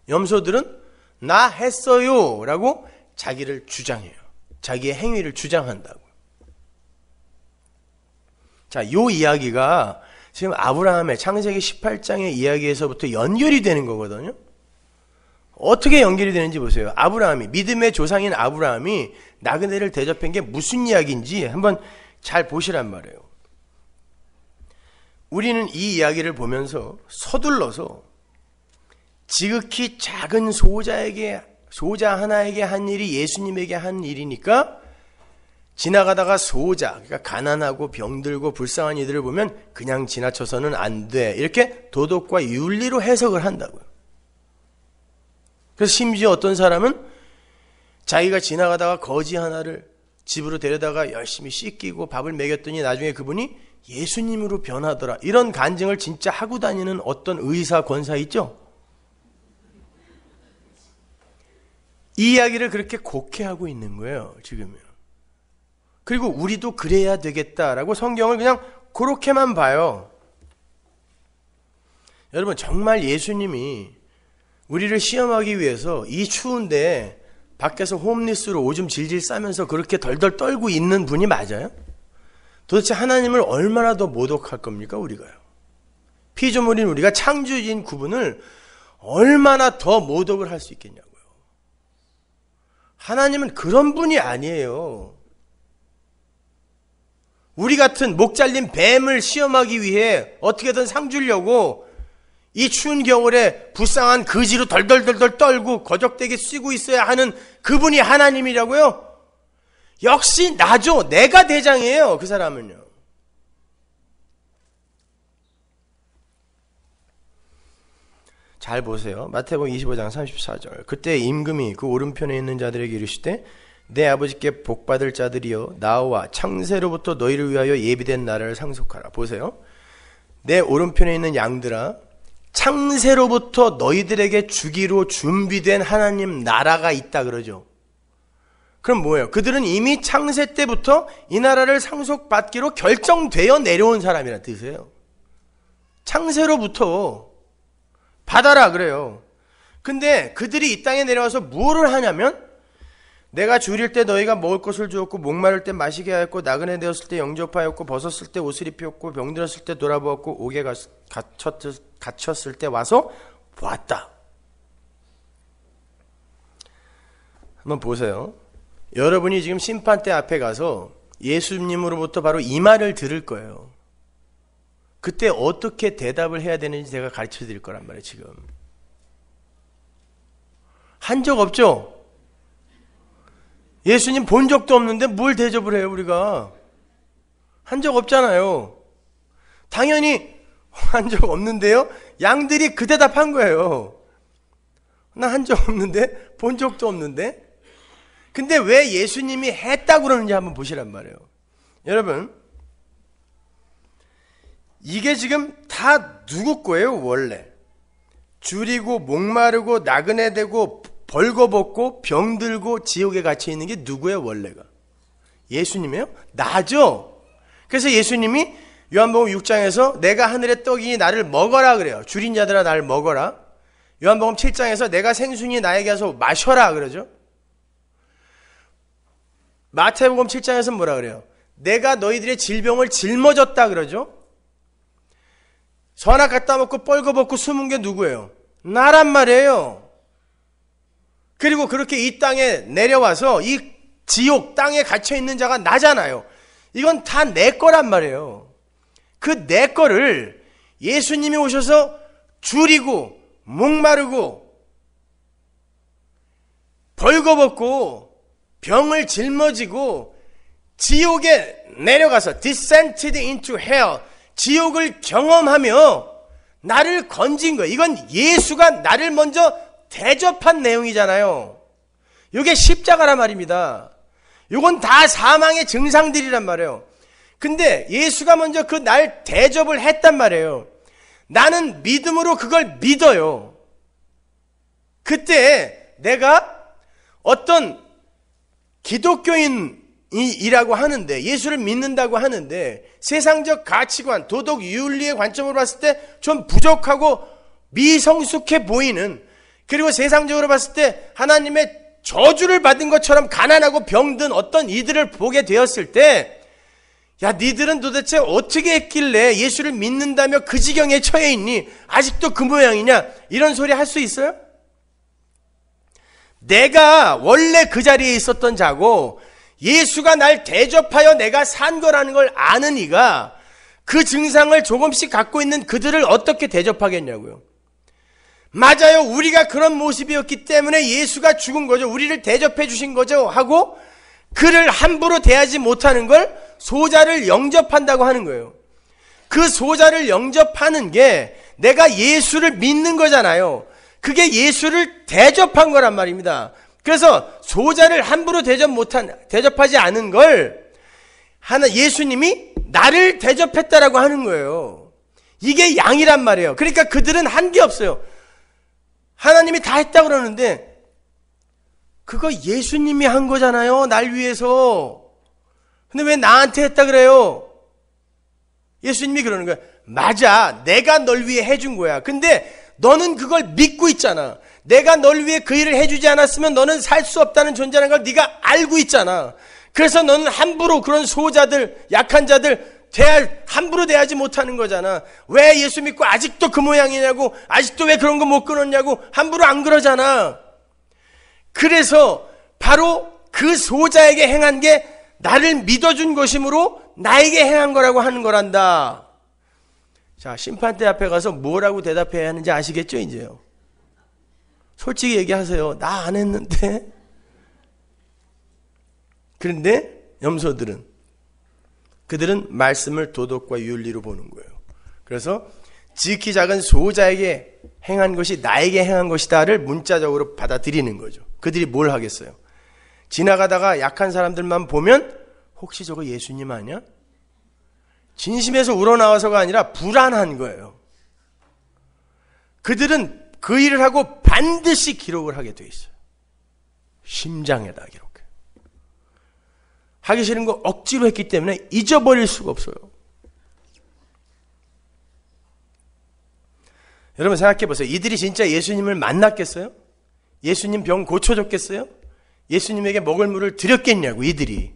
염소들은 나 했어요! 라고 자기를 주장해요. 자기의 행위를 주장한다고. 자, 요 이야기가 지금 아브라함의 창세기 18장의 이야기에서부터 연결이 되는 거거든요. 어떻게 연결이 되는지 보세요. 아브라함이 믿음의 조상인 아브라함이 나그네를 대접한 게 무슨 이야기인지 한번 잘 보시란 말이에요. 우리는 이 이야기를 보면서 서둘러서 지극히 작은 소자에게 소자 하나에게 한 일이 예수님에게 한 일이니까 지나가다가 소자 그러니까 가난하고 병들고 불쌍한 이들을 보면 그냥 지나쳐서는 안 돼. 이렇게 도덕과 윤리로 해석을 한다고요. 그래서 심지어 어떤 사람은 자기가 지나가다가 거지 하나를 집으로 데려다가 열심히 씻기고 밥을 먹였더니 나중에 그분이 예수님으로 변하더라. 이런 간증을 진짜 하고 다니는 어떤 의사 권사 있죠? 이 이야기를 그렇게 곡해하고 있는 거예요, 지금요. 그리고 우리도 그래야 되겠다라고 성경을 그냥 그렇게만 봐요. 여러분, 정말 예수님이 우리를 시험하기 위해서 이 추운데 밖에서 홈리스로 오줌 질질 싸면서 그렇게 덜덜 떨고 있는 분이 맞아요? 도대체 하나님을 얼마나 더 모독할 겁니까, 우리가요? 피조물인 우리가 창조인 구분을 얼마나 더 모독을 할 수 있겠냐고요. 하나님은 그런 분이 아니에요. 우리 같은 목 잘린 뱀을 시험하기 위해 어떻게든 상 주려고 이 추운 겨울에 불쌍한 거지로 덜덜덜덜 떨고 거적대게 쓰고 있어야 하는 그분이 하나님이라고요? 역시 나죠. 내가 대장이에요. 그 사람은요. 잘 보세요. 마태복음 25장 34절. 그때 임금이 그 오른편에 있는 자들에게 이르시되 내 아버지께 복받을 자들이여 나와 창세로부터 너희를 위하여 예비된 나라를 상속하라. 보세요. 내 오른편에 있는 양들아 창세로부터 너희들에게 주기로 준비된 하나님 나라가 있다 그러죠. 그럼 뭐예요? 그들은 이미 창세 때부터 이 나라를 상속받기로 결정되어 내려온 사람이라 뜻이에요. 창세로부터 받아라 그래요. 근데 그들이 이 땅에 내려와서 무엇을 하냐면 내가 줄일 때 너희가 먹을 것을 주었고 목마를 때 마시게 하였고 나그네 되었을 때 영접하였고 벗었을 때 옷을 입혔고 병들었을 때 돌아보았고 옥에 갇혔을 갇혔을 때 와서 보았다. 한번 보세요. 여러분이 지금 심판대 앞에 가서 예수님으로부터 바로 이 말을 들을 거예요. 그때 어떻게 대답을 해야 되는지 제가 가르쳐 드릴 거란 말이에요, 지금. 한 적 없죠? 예수님 본 적도 없는데 뭘 대접을 해요, 우리가? 한 적 없잖아요. 당연히 한적 없는데요? 양들이 그 대답한 거예요. 나 한 적 없는데? 본 적도 없는데? 근데 왜 예수님이 했다 그러는지 한번 보시란 말이에요. 여러분, 이게 지금 다 누구 거예요, 원래? 줄이고, 목마르고, 나그네 되고, 벌거벗고, 병들고, 지옥에 갇혀 있는 게 누구예요, 원래가? 예수님이에요? 나죠? 그래서 예수님이 요한복음 6장에서 내가 하늘의 떡이 나를 먹어라 그래요. 줄인 자들아 나를 먹어라. 요한복음 7장에서 내가 생순이 나에게 와서 마셔라 그러죠. 마태복음 7장에서 뭐라 그래요? 내가 너희들의 질병을 짊어졌다 그러죠. 선악 갖다 먹고 뻘거벗고 숨은 게 누구예요? 나란 말이에요. 그리고 그렇게 이 땅에 내려와서 이 지옥 땅에 갇혀 있는 자가 나잖아요. 이건 다 내 거란 말이에요. 그내 거를 예수님이 오셔서 줄이고 목마르고 벌거벗고 병을 짊어지고 지옥에 내려가서 descended into hell 지옥을 경험하며 나를 건진 거예요. 이건 예수가 나를 먼저 대접한 내용이잖아요. 이게 십자가란 말입니다. 이건 다 사망의 증상들이란 말이에요. 근데 예수가 먼저 그 날 대접을 했단 말이에요. 나는 믿음으로 그걸 믿어요. 그때 내가 어떤 기독교인이라고 하는데 예수를 믿는다고 하는데 세상적 가치관, 도덕 윤리의 관점으로 봤을 때 좀 부족하고 미성숙해 보이는 그리고 세상적으로 봤을 때 하나님의 저주를 받은 것처럼 가난하고 병든 어떤 이들을 보게 되었을 때 야, 니들은 도대체 어떻게 했길래 예수를 믿는다며 그 지경에 처해 있니? 아직도 그 모양이냐? 이런 소리 할 수 있어요? 내가 원래 그 자리에 있었던 자고 예수가 날 대접하여 내가 산 거라는 걸 아는 이가 그 증상을 조금씩 갖고 있는 그들을 어떻게 대접하겠냐고요. 맞아요. 우리가 그런 모습이었기 때문에 예수가 죽은 거죠. 우리를 대접해 주신 거죠. 하고 그를 함부로 대하지 못하는 걸 소자를 영접한다고 하는 거예요. 그 소자를 영접하는 게 내가 예수를 믿는 거잖아요. 그게 예수를 대접한 거란 말입니다. 그래서 소자를 함부로 대접 못한 대접하지 않은 걸 하나 예수님이 나를 대접했다라고 하는 거예요. 이게 양이란 말이에요. 그러니까 그들은 한 게 없어요. 하나님이 다 했다 그러는데 그거 예수님이 한 거잖아요. 날 위해서. 근데 왜 나한테 했다 그래요? 예수님이 그러는 거야. 맞아. 내가 널 위해 해준 거야. 근데 너는 그걸 믿고 있잖아. 내가 널 위해 그 일을 해주지 않았으면 너는 살 수 없다는 존재라는 걸 네가 알고 있잖아. 그래서 너는 함부로 그런 소자들, 약한 자들 대할 함부로 대하지 못하는 거잖아. 왜 예수 믿고 아직도 그 모양이냐고, 아직도 왜 그런 거 못 끊었냐고 함부로 안 그러잖아. 그래서 바로 그 소자에게 행한 게 나를 믿어준 것이므로 나에게 행한 거라고 하는 거란다. 자, 심판대 앞에 가서 뭐라고 대답해야 하는지 아시겠죠, 이제요? 솔직히 얘기하세요. 나 안 했는데. 그런데 염소들은 그들은 말씀을 도덕과 윤리로 보는 거예요. 그래서 지키 작은 소자에게 행한 것이 나에게 행한 것이다를 문자적으로 받아들이는 거죠. 그들이 뭘 하겠어요? 지나가다가 약한 사람들만 보면 혹시 저거 예수님 아니야? 진심에서 우러나와서가 아니라 불안한 거예요. 그들은 그 일을 하고 반드시 기록을 하게 돼 있어요. 심장에다 기록해. 하기 싫은 거 억지로 했기 때문에 잊어버릴 수가 없어요. 여러분 생각해 보세요. 이들이 진짜 예수님을 만났겠어요? 예수님 병 고쳐줬겠어요? 예수님에게 먹을 물을 드렸겠냐고, 이들이.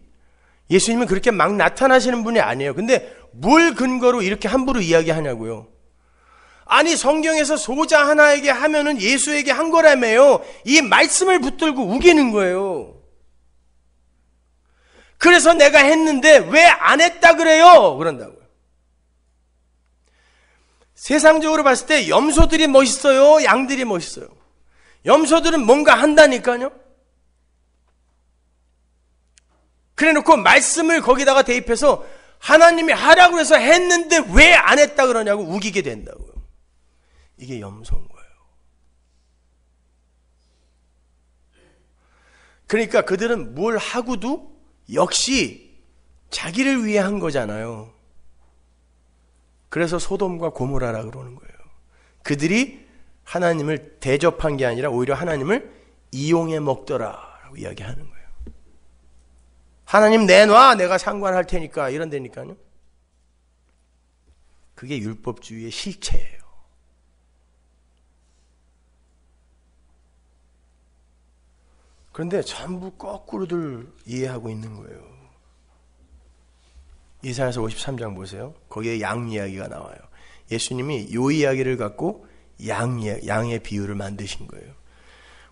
예수님은 그렇게 막 나타나시는 분이 아니에요. 근데 뭘 근거로 이렇게 함부로 이야기하냐고요. 아니, 성경에서 소자 하나에게 하면은 예수에게 한 거라며요. 이 말씀을 붙들고 우기는 거예요. 그래서 내가 했는데 왜 안 했다 그래요? 그런다고요. 세상적으로 봤을 때 염소들이 멋있어요? 양들이 멋있어요? 염소들은 뭔가 한다니까요. 그래놓고 말씀을 거기다가 대입해서 하나님이 하라고 해서 했는데 왜 안 했다 그러냐고 우기게 된다고요. 이게 염소인 거예요. 그러니까 그들은 뭘 하고도 역시 자기를 위해 한 거잖아요. 그래서 소돔과 고모라라 그러는 거예요. 그들이 하나님을 대접한 게 아니라 오히려 하나님을 이용해 먹더라라고 이야기하는 거예요. 하나님 내놔 내가 상관할 테니까 이런데니까요. 그게 율법주의의 실체예요. 그런데 전부 거꾸로들 이해하고 있는 거예요. 이사야서 53장 보세요. 거기에 양 이야기가 나와요. 예수님이 요 이야기를 갖고 양의, 양의 비유를 만드신 거예요.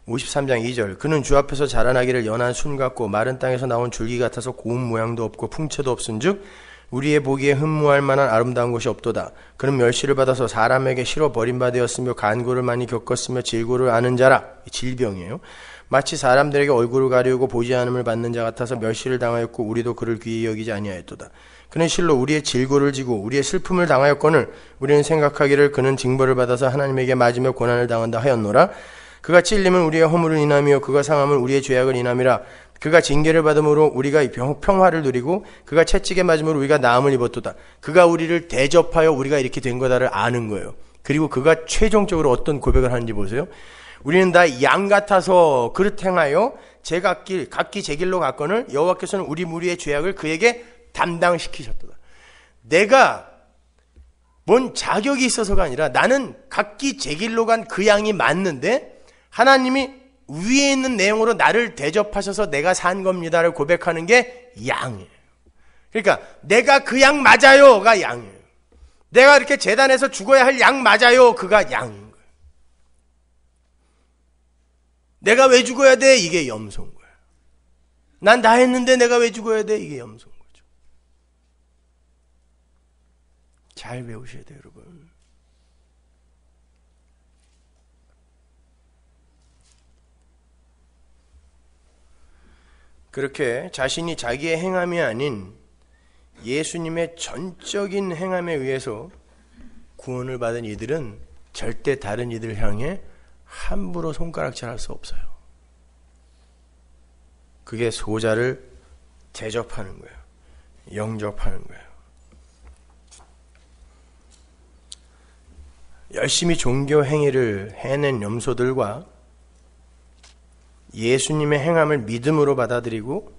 53장 2절 그는 주 앞에서 자라나기를 연한 순 같고 마른 땅에서 나온 줄기 같아서 고운 모양도 없고 풍채도 없은즉 우리의 보기에 흠모할 만한 아름다운 것이 없도다. 그는 멸시를 받아서 사람에게 싫어 버림받으였으며 간고를 많이 겪었으며 질고를 아는 자라. 질병이에요. 마치 사람들에게 얼굴을 가리우고 보지 않음을 받는 자 같아서 멸시를 당하였고 우리도 그를 귀히 여기지 아니하였도다. 그는 실로 우리의 질고를 지고 우리의 슬픔을 당하였거늘 우리는 생각하기를 그는 징벌을 받아서 하나님에게 맞으며 고난을 당한다 하였노라 그가찔 일림은 우리의 허물을 인함이요 그가 상함은 우리의 죄악을 인함이라 그가 징계를 받음으로 우리가 평화를 누리고 그가 채찍에 맞음으로 우리가 나음을 입었도다 그가 우리를 대접하여 우리가 이렇게 된 거다를 아는 거예요 그리고 그가 최종적으로 어떤 고백을 하는지 보세요 우리는 다 양 같아서 그릇 행하여 제각길 각기 제 길로 갔거늘 여호와께서는 우리 무리의 죄악을 그에게 담당시키셨도다. 내가 뭔 자격이 있어서가 아니라 나는 각기 제 길로 간 그 양이 맞는데 하나님이 위에 있는 내용으로 나를 대접하셔서 내가 산 겁니다를 고백하는 게 양이에요. 그러니까 내가 그 양 맞아요가 양이에요. 내가 이렇게 재단해서 죽어야 할 양 맞아요 그가 양인 거예 내가 왜 죽어야 돼 이게 염소인 거예난다 했는데 내가 왜 죽어야 돼 이게 염소. 잘 외우셔야 돼요, 여러분. 그렇게 자신이 자기의 행함이 아닌 예수님의 전적인 행함에 의해서 구원을 받은 이들은 절대 다른 이들 향해 함부로 손가락질할 수 없어요. 그게 소자를 대접하는 거예요. 영접하는 거예요. 열심히 종교 행위를 해낸 염소들과 예수님의 행함을 믿음으로 받아들이고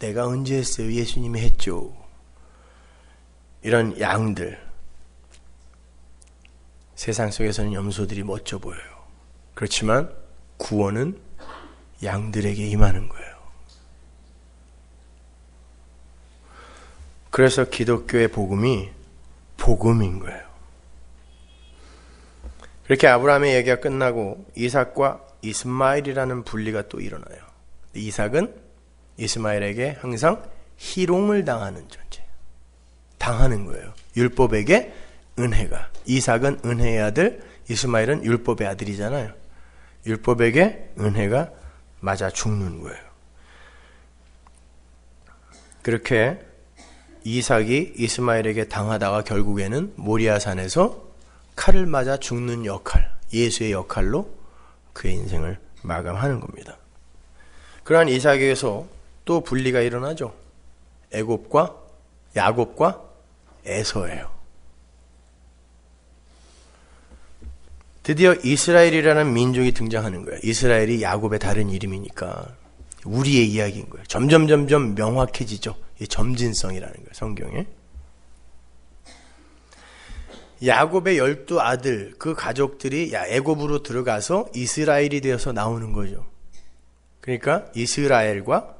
내가 언제 했어요? 예수님이 했죠. 이런 양들. 세상 속에서는 염소들이 멋져 보여요. 그렇지만 구원은 양들에게 임하는 거예요. 그래서 기독교의 복음이 복음인 거예요. 그렇게 아브라함의 얘기가 끝나고 이삭과 이스마일이라는 분리가 또 일어나요. 이삭은 이스마일에게 항상 희롱을 당하는 존재. 예요 당하는 거예요. 율법에게 은혜가. 이삭은 은혜의 아들, 이스마일은 율법의 아들이잖아요. 율법에게 은혜가 맞아 죽는 거예요. 그렇게 이삭이 이스마일에게 당하다가 결국에는 모리아산에서 칼을 맞아 죽는 역할, 예수의 역할로 그의 인생을 마감하는 겁니다. 그러한 이삭에게서 또 분리가 일어나죠. 애곱과 야곱과 에서예요. 드디어 이스라엘이라는 민족이 등장하는 거예요. 이스라엘이 야곱의 다른 이름이니까 우리의 이야기인 거예요. 점점 점점 명확해지죠. 이 점진성이라는 거예요. 성경에. 야곱의 열두 아들 그 가족들이 야, 애굽으로 들어가서 이스라엘이 되어서 나오는 거죠. 그러니까 이스라엘과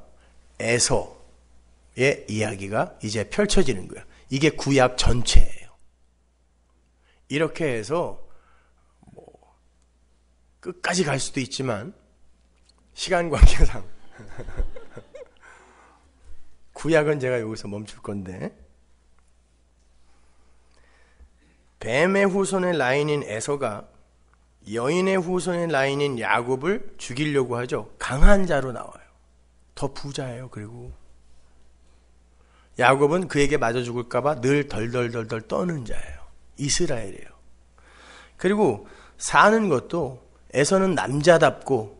에서의 이야기가 이제 펼쳐지는 거예요 이게 구약 전체예요. 이렇게 해서 뭐 끝까지 갈 수도 있지만 시간 관계상 (laughs) 구약은 제가 여기서 멈출 건데 뱀의 후손의 라인인 에서가 여인의 후손의 라인인 야곱을 죽이려고 하죠. 강한 자로 나와요. 더 부자예요. 그리고 야곱은 그에게 맞아 죽을까봐 늘 덜덜덜덜 떠는 자예요. 이스라엘이에요. 그리고 사는 것도 에서는 남자답고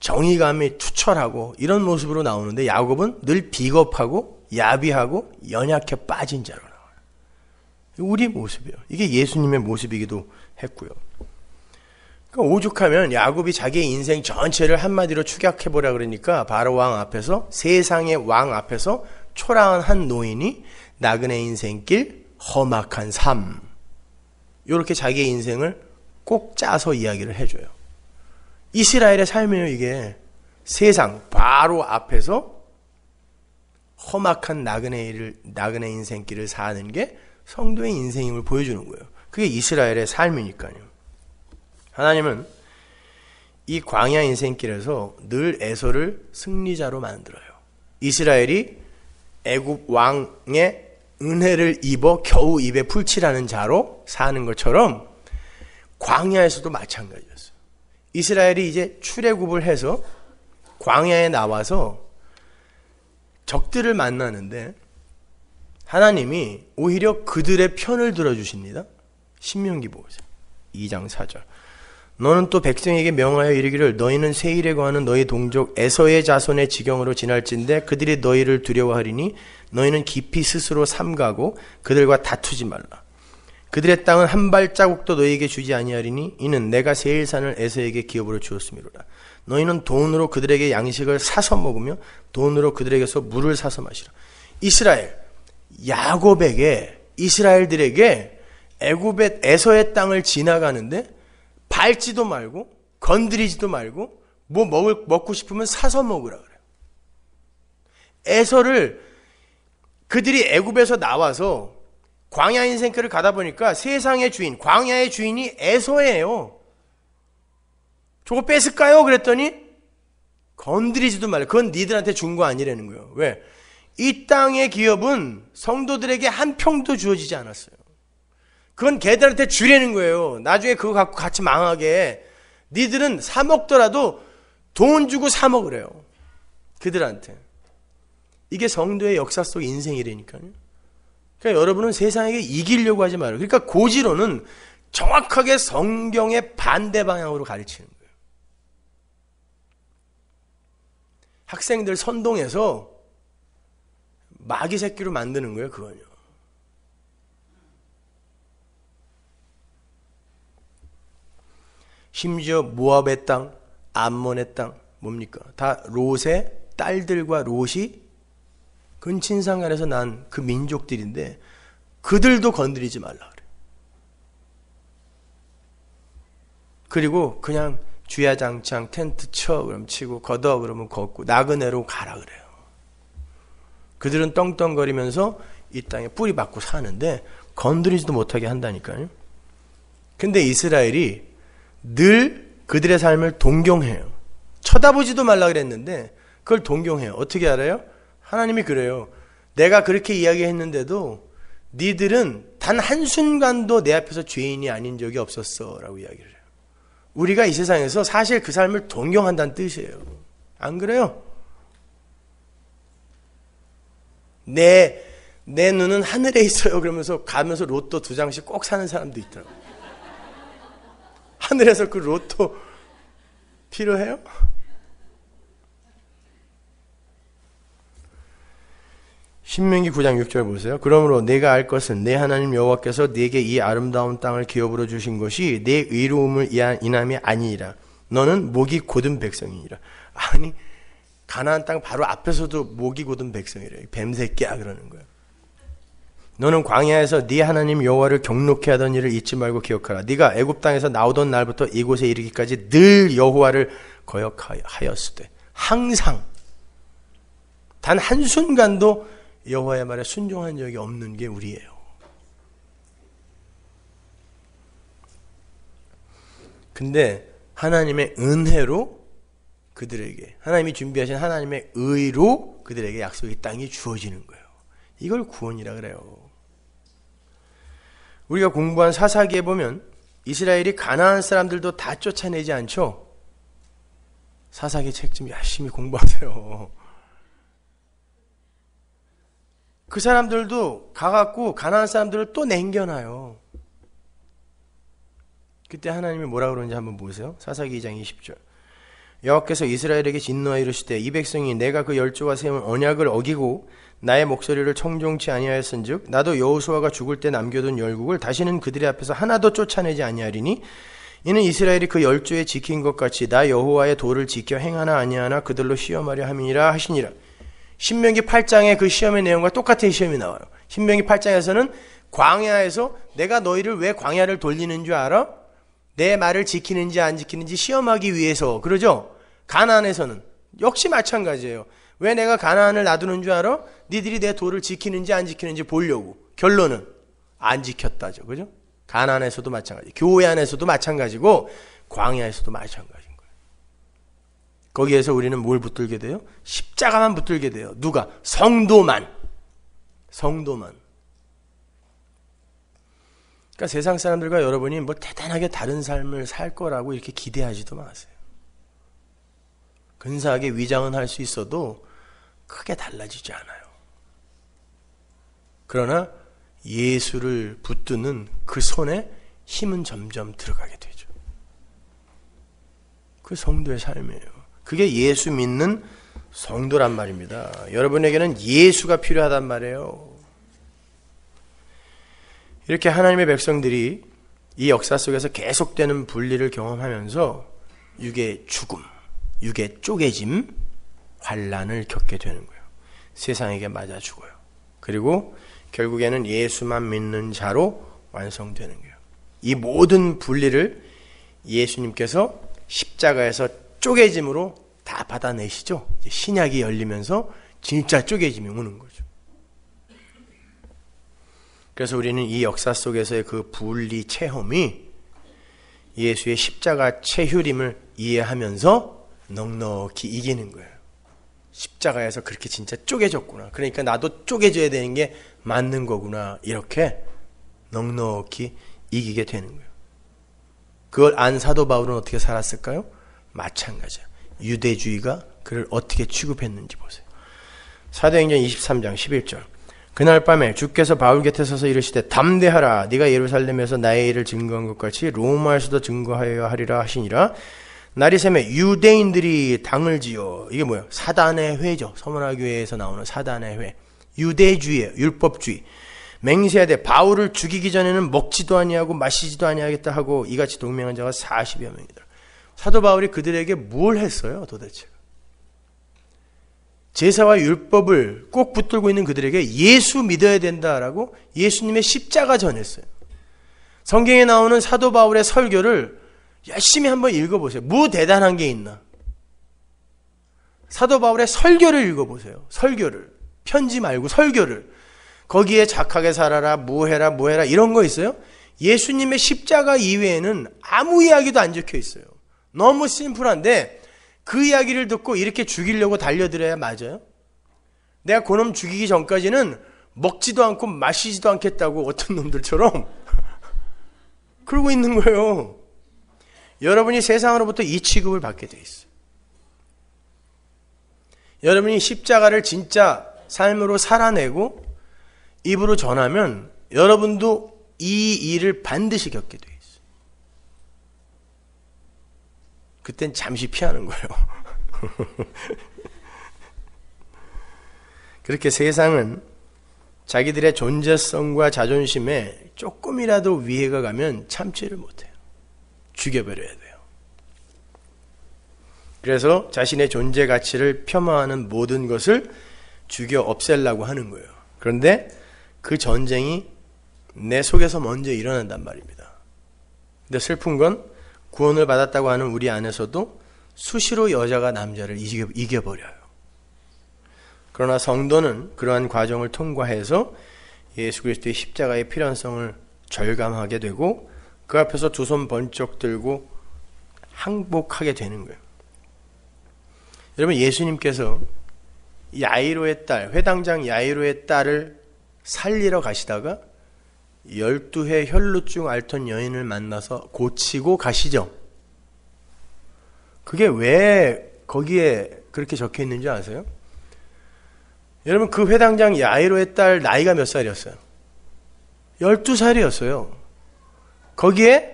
정의감이 투철하고 이런 모습으로 나오는데 야곱은 늘 비겁하고 야비하고 연약해 빠진 자로 나와요. 우리 모습이에요. 이게 예수님의 모습이기도 했고요. 그러니까 오죽하면 야곱이 자기의 인생 전체를 한마디로 축약해보라 그러니까 바로 왕 앞에서 세상의 왕 앞에서 초라한 한 노인이 나그네 인생길 험악한 삶 이렇게 자기의 인생을 꼭 짜서 이야기를 해줘요. 이스라엘의 삶이에요 이게 세상 바로 앞에서 험악한 나그네를 나그네 인생길을 사는 게 성도의 인생임을 보여주는 거예요. 그게 이스라엘의 삶이니까요. 하나님은 이 광야 인생길에서 늘 에서를 승리자로 만들어요. 이스라엘이 애굽 왕의 은혜를 입어 겨우 입에 풀칠하는 자로 사는 것처럼 광야에서도 마찬가지였어요. 이스라엘이 이제 출애굽을 해서 광야에 나와서 적들을 만나는데 하나님이 오히려 그들의 편을 들어주십니다. 신명기 보세요. 2장 4절. 너는 또 백성에게 명하여 이르기를 너희는 세일에 거하는 너희 동족 에서의 자손의 지경으로 지날진데 그들이 너희를 두려워하리니 너희는 깊이 스스로 삼가고 그들과 다투지 말라. 그들의 땅은 한 발자국도 너희에게 주지 아니하리니 이는 내가 세일산을 에서에게 기업으로 주었음이로라. 너희는 돈으로 그들에게 양식을 사서 먹으며 돈으로 그들에게서 물을 사서 마시라. 이스라엘 야곱에게 이스라엘들에게 애굽에서의 땅을 지나가는데 밟지도 말고 건드리지도 말고 뭐 먹을 먹고 싶으면 사서 먹으라 그래요. 에서를 그들이 애굽에서 나와서 광야 인생길을 가다 보니까 세상의 주인, 광야의 주인이 에서예요. 저거 뺏을까요? 그랬더니 건드리지도 말고 그건 니들한테 준 거 아니라는 거예요. 왜? 이 땅의 기업은 성도들에게 한 평도 주어지지 않았어요. 그건 걔들한테 주려는 거예요. 나중에 그거 갖고 같이 망하게 니들은 사 먹더라도 돈 주고 사 먹으래요. 그들한테. 이게 성도의 역사 속 인생이라니까요. 그러니까 여러분은 세상에게 이기려고 하지 말아요. 그러니까 고지로는 정확하게 성경의 반대 방향으로 가르치는 거예요. 학생들 선동해서 마귀 새끼로 만드는 거예요, 그건요. 심지어 모압의 땅, 암몬의 땅, 뭡니까? 다 롯의 딸들과 롯이 근친상간에서 난 그 민족들인데 그들도 건드리지 말라 그래. 그리고 그냥 주야장창 텐트 쳐 그럼 치고 걷어 그러면 걷고 나그네로 가라 그래요. 그들은 떵떵거리면서 이 땅에 뿌리 박고 사는데 건드리지도 못하게 한다니까요. 근데 이스라엘이 늘 그들의 삶을 동경해요. 쳐다보지도 말라 그랬는데 그걸 동경해요. 어떻게 알아요? 하나님이 그래요. 내가 그렇게 이야기했는데도 니들은 단 한순간도 내 앞에서 죄인이 아닌 적이 없었어. 라고 이야기를 해요. 우리가 이 세상에서 사실 그 삶을 동경한다는 뜻이에요. 안 그래요? 내, 내 눈은 하늘에 있어요. 그러면서 가면서 로또 두 장씩 꼭 사는 사람도 있더라고. 요 하늘에서 그 로또 필요해요? 신명기 9장 6절 보세요. 그러므로 내가 알 것은 내 하나님 여호와께서 내게 이 아름다운 땅을 기업으로 주신 것이 내 의로움을 인함이 아니니라. 너는 목이 곧은 백성이니라. 아니 가나안 땅 바로 앞에서도 목이 고든 백성이래요. 뱀새끼야 그러는 거예요. 너는 광야에서 네 하나님 여호와를 경록케 하던 일을 잊지 말고 기억하라. 네가 애굽 땅에서 나오던 날부터 이곳에 이르기까지 늘 여호와를 거역하였으되 항상 단 한 순간도 여호와의 말에 순종한 적이 없는 게 우리예요. 근데 하나님의 은혜로 그들에게 하나님이 준비하신 하나님의 의로 그들에게 약속의 땅이 주어지는 거예요. 이걸 구원이라 그래요. 우리가 공부한 사사기에 보면 이스라엘이 가난한 사람들도 다 쫓아내지 않죠. 사사기 책 좀 열심히 공부하세요. 그 사람들도 가갖고 가난한 사람들을 또 냉겨놔요. 그때 하나님이 뭐라 그러는지 한번 보세요. 사사기 2장 20절. 여호와께서 이스라엘에게 진노하 이르시되 이 백성이 내가 그 열조와 세운 언약을 어기고 나의 목소리를 청종치 아니하였은즉 나도 여호수아가 죽을 때 남겨둔 열국을 다시는 그들의 앞에서 하나도 쫓아내지 아니하리니 이는 이스라엘이 그 열조에 지킨 것 같이 나 여호와의 도를 지켜 행하나 아니하나 그들로 시험하려 함이라 하시니라. 신명기 8장의 그 시험의 내용과 똑같은 시험이 나와요. 신명기 8장에서는 광야에서 내가 너희를 왜 광야를 돌리는 줄 알아? 내 말을 지키는지 안 지키는지 시험하기 위해서 그러죠? 가난에서는 역시 마찬가지예요. 왜 내가 가난을 놔두는 줄 알아? 니들이 내 도를 지키는지 안 지키는지 보려고. 결론은 안 지켰다죠. 그죠? 가나에서도 마찬가지. 교회 안에서도 마찬가지고 광야에서도 마찬가지인 거예요. 거기에서 우리는 뭘 붙들게 돼요? 십자가만 붙들게 돼요. 누가? 성도만. 성도만. 그러니까 세상 사람들과 여러분이 뭐 대단하게 다른 삶을 살 거라고 이렇게 기대하지도 마세요. 근사하게 위장은 할 수 있어도 크게 달라지지 않아요. 그러나 예수를 붙드는 그 손에 힘은 점점 들어가게 되죠. 그 성도의 삶이에요. 그게 예수 믿는 성도란 말입니다. 여러분에게는 예수가 필요하단 말이에요. 이렇게 하나님의 백성들이 이 역사 속에서 계속되는 분리를 경험하면서 육의 죽음, 육의 쪼개짐, 환란을 겪게 되는 거예요. 세상에게 맞아 죽어요. 그리고 결국에는 예수만 믿는 자로 완성되는 거예요. 이 모든 분리를 예수님께서 십자가에서 쪼개짐으로 다 받아내시죠. 신약이 열리면서 진짜 쪼개짐이 오는 거죠. 그래서 우리는 이 역사 속에서의 그 분리 체험이 예수의 십자가 체휼임을 이해하면서 넉넉히 이기는 거예요. 십자가에서 그렇게 진짜 쪼개졌구나. 그러니까 나도 쪼개져야 되는 게 맞는 거구나. 이렇게 넉넉히 이기게 되는 거예요. 그걸 안 사도 바울은 어떻게 살았을까요? 마찬가지야. 유대주의가 그를 어떻게 취급했는지 보세요. 사도행전 23장 11절. 그날 밤에 주께서 바울 곁에 서서 이르시되 담대하라 네가 예루살렘에서 나의 일을 증거한 것 같이 로마에서도 증거하여 하리라 하시니라 날이 새매 유대인들이 당을 지어 이게 뭐야? 사단의 회죠. 서문화교회에서 나오는 사단의 회. 유대주의, 율법주의. 맹세하되 바울을 죽이기 전에는 먹지도 아니하고 마시지도 아니하겠다 하고 이같이 동맹한 자가 40여 명이더라. 사도 바울이 그들에게 뭘 했어요, 도대체? 제사와 율법을 꼭 붙들고 있는 그들에게 예수 믿어야 된다라고 예수님의 십자가 전했어요. 성경에 나오는 사도 바울의 설교를 열심히 한번 읽어보세요. 무 대단한 게 있나? 사도 바울의 설교를 읽어보세요. 설교를. 편지 말고 설교를. 거기에 착하게 살아라, 무해라, 무해라, 이런 거 있어요? 예수님의 십자가 이외에는 아무 이야기도 안 적혀 있어요. 너무 심플한데 그 이야기를 듣고 이렇게 죽이려고 달려들어야 맞아요? 내가 그놈 죽이기 전까지는 먹지도 않고 마시지도 않겠다고 어떤 놈들처럼 (laughs) 그러고 있는 거예요. 여러분이 세상으로부터 이 취급을 받게 돼 있어요. 여러분이 십자가를 진짜 삶으로 살아내고 입으로 전하면 여러분도 이 일을 반드시 겪게 돼 있어요. 그땐 잠시 피하는 거예요. (laughs) 그렇게 세상은 자기들의 존재성과 자존심에 조금이라도 위해가 가면 참지를 못해요. 죽여버려야 돼요. 그래서 자신의 존재 가치를 폄하하는 모든 것을 죽여 없애려고 하는 거예요. 그런데 그 전쟁이 내 속에서 먼저 일어난단 말입니다. 근데 슬픈 건 구원을 받았다고 하는 우리 안에서도 수시로 여자가 남자를 이겨, 버려요 그러나 성도는 그러한 과정을 통과해서 예수 그리스도의 십자가의 필연성을 절감하게 되고 그 앞에서 두 손 번쩍 들고 항복하게 되는 거예요. 여러분 예수님께서 야이로의 딸, 회당장 야이로의 딸을 살리러 가시다가 열두 해 혈루증 앓던 여인을 만나서 고치고 가시죠. 그게 왜 거기에 그렇게 적혀 있는지 아세요? 여러분 그 회당장 야이로의 딸 나이가 몇 살이었어요? 12살이었어요. 거기에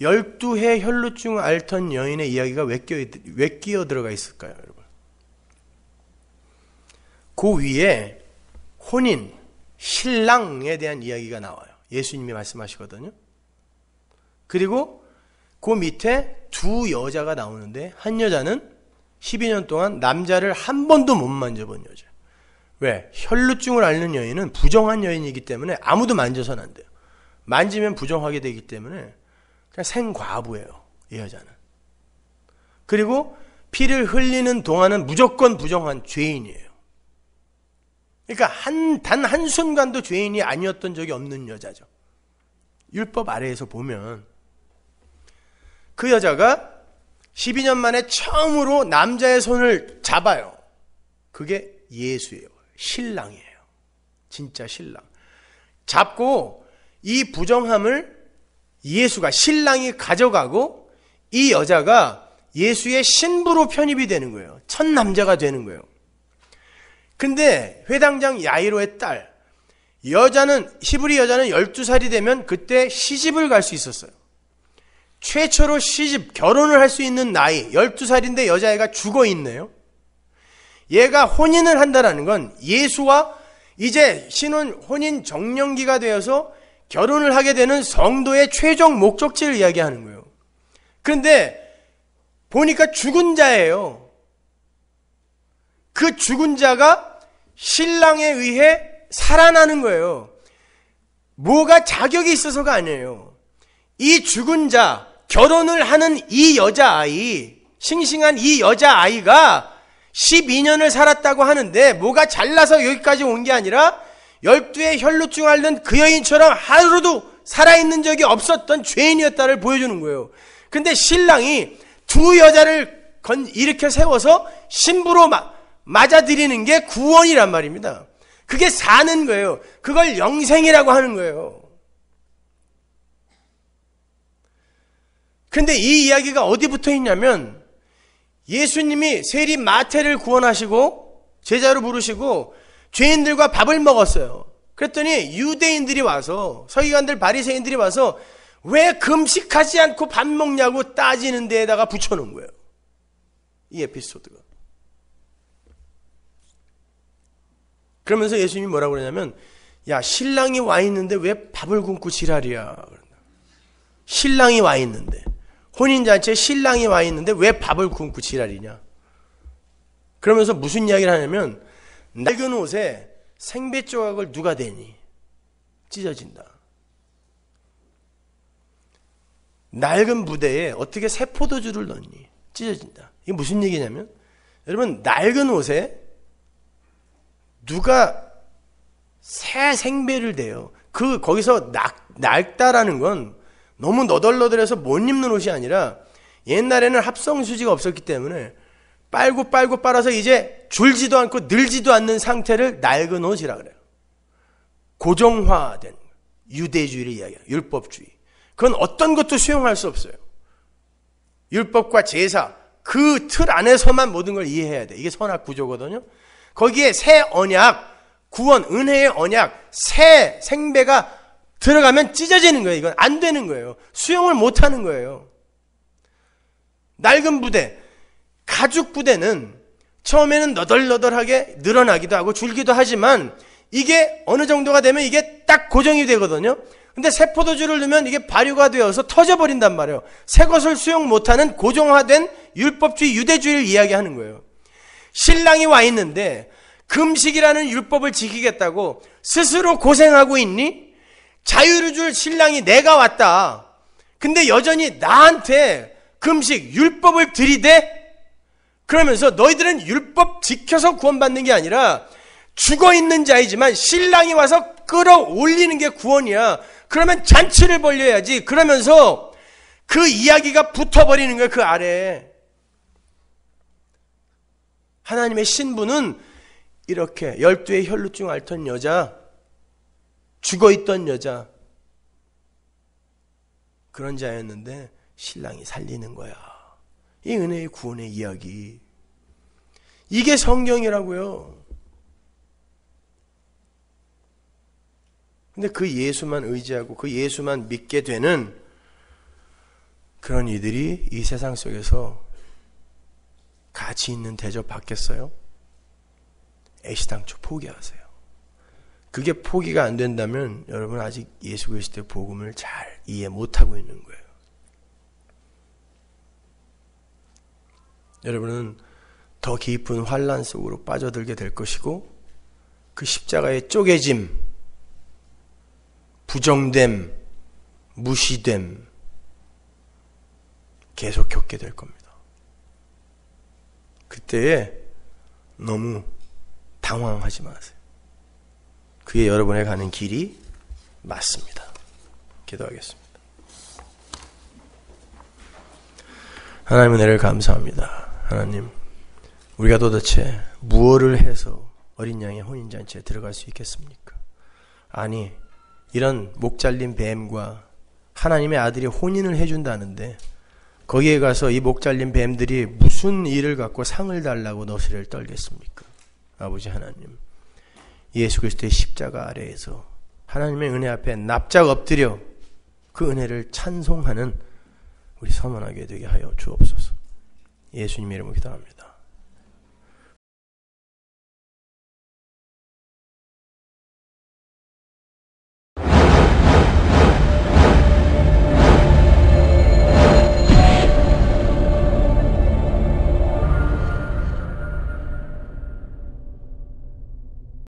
열두 해 혈루증 앓던 여인의 이야기가 왜 끼어, 왜 끼어 들어가 있을까요, 여러분? 그 위에 혼인, 신랑에 대한 이야기가 나와요. 예수님이 말씀하시거든요. 그리고 그 밑에 두 여자가 나오는데 한 여자는 12년 동안 남자를 한 번도 못 만져본 여자. 왜? 혈루증을 앓는 여인은 부정한 여인이기 때문에 아무도 만져선 안 돼요. 만지면 부정하게 되기 때문에 그냥 생과부예요. 이 여자는. 그리고 피를 흘리는 동안은 무조건 부정한 죄인이에요. 그러니까 한 단 한 순간도 죄인이 아니었던 적이 없는 여자죠. 율법 아래에서 보면 그 여자가 12년 만에 처음으로 남자의 손을 잡아요. 그게 예수예요. 신랑이에요. 진짜 신랑. 잡고 이 부정함을 예수가 신랑이 가져가고 이 여자가 예수의 신부로 편입이 되는 거예요. 첫 남자가 되는 거예요. 근데 회당장 야이로의 딸 여자는 히브리 여자는 12살이 되면 그때 시집을 갈 수 있었어요. 최초로 시집 결혼을 할 수 있는 나이 12살인데 여자애가 죽어 있네요. 얘가 혼인을 한다라는 건 예수와 이제 신혼 혼인 정년기가 되어서 결혼을 하게 되는 성도의 최종 목적지를 이야기하는 거예요. 그런데 보니까 죽은 자예요. 그 죽은 자가 신랑에 의해 살아나는 거예요. 뭐가 자격이 있어서가 아니에요. 이 죽은 자, 결혼을 하는 이 여자아이, 싱싱한 이 여자아이가 12년을 살았다고 하는데 뭐가 잘나서 여기까지 온 게 아니라 열두의 혈루증 앓는 그 여인처럼 하루도 살아있는 적이 없었던 죄인이었다를 보여주는 거예요. 근데 신랑이 두 여자를 건, 일으켜 세워서 신부로 마, 맞아들이는 게 구원이란 말입니다. 그게 사는 거예요. 그걸 영생이라고 하는 거예요. 근데 이 이야기가 어디 붙어 있냐면 예수님이 세리 마태를 구원하시고 제자로 부르시고 죄인들과 밥을 먹었어요. 그랬더니 유대인들이 와서 서기관들 바리새인들이 와서 왜 금식하지 않고 밥 먹냐고 따지는 데에다가 붙여놓은 거예요. 이 에피소드가. 그러면서 예수님이 뭐라고 그러냐면 야 신랑이 와 있는데 왜 밥을 굶고 지랄이야. 신랑이 와 있는데 혼인잔치에 신랑이 와 있는데 왜 밥을 굶고 지랄이냐. 그러면서 무슨 이야기를 하냐면 낡은 옷에 생배 조각을 누가 대니? 찢어진다. 낡은 무대에 어떻게 새 포도주를 넣니? 찢어진다. 이게 무슨 얘기냐면, 여러분, 낡은 옷에 누가 새 생배를 대요. 그, 거기서 낡, 낡다라는 건 너무 너덜너덜해서 못 입는 옷이 아니라 옛날에는 합성수지가 없었기 때문에 빨고 빨고 빨아서 이제 줄지도 않고 늘지도 않는 상태를 낡은 옷이라 그래요. 고정화된 유대주의를 이야기해요. 율법주의. 그건 어떤 것도 수용할 수 없어요. 율법과 제사 그 틀 안에서만 모든 걸 이해해야 돼. 이게 선악 구조거든요. 거기에 새 언약, 구원, 은혜의 언약, 새 생배가 들어가면 찢어지는 거예요. 이건 안 되는 거예요. 수용을 못 하는 거예요. 낡은 부대, 가죽 부대는 처음에는 너덜너덜하게 늘어나기도 하고 줄기도 하지만 이게 어느 정도가 되면 이게 딱 고정이 되거든요. 근데 세 포도주를 넣으면 이게 발효가 되어서 터져버린단 말이에요. 새 것을 수용 못하는 고정화된 율법주의 유대주의를 이야기하는 거예요. 신랑이 와 있는데 금식이라는 율법을 지키겠다고 스스로 고생하고 있니? 자유를 줄 신랑이 내가 왔다. 근데 여전히 나한테 금식 율법을 들이대 그러면서 너희들은 율법 지켜서 구원받는 게 아니라 죽어 있는 자이지만 신랑이 와서 끌어올리는 게 구원이야. 그러면 잔치를 벌려야지. 그러면서 그 이야기가 붙어버리는 거야, 그 아래에. 하나님의 신부는 이렇게 열두의 혈루증 앓던 여자, 죽어있던 여자, 그런 자였는데 신랑이 살리는 거야. 이 은혜의 구원의 이야기. 이게 성경이라고요. 근데 그 예수만 의지하고 그 예수만 믿게 되는 그런 이들이 이 세상 속에서 가치 있는 대접 받겠어요? 애시당초 포기하세요. 그게 포기가 안 된다면 여러분 아직 예수 그리스도의 복음을 잘 이해 못하고 있는 거예요. 여러분은 더 깊은 환란 속으로 빠져들게 될 것이고 그 십자가의 쪼개짐, 부정됨, 무시됨 계속 겪게 될 겁니다. 그때에 너무 당황하지 마세요. 그게 여러분의 가는 길이 맞습니다. 기도하겠습니다. 하나님 은혜를 감사합니다. 하나님. 우리가 도대체 무엇을 해서 어린 양의 혼인잔치에 들어갈 수 있겠습니까? 아니, 이런 목 잘린 뱀과 하나님의 아들이 혼인을 해준다는데 거기에 가서 이 목 잘린 뱀들이 무슨 일을 갖고 상을 달라고 너스레를 떨겠습니까? 아버지 하나님, 예수 그리스도의 십자가 아래에서 하나님의 은혜 앞에 납작 엎드려 그 은혜를 찬송하는 우리 선언하게 되게 하여 주옵소서. 예수님 이름으로 기도합니다.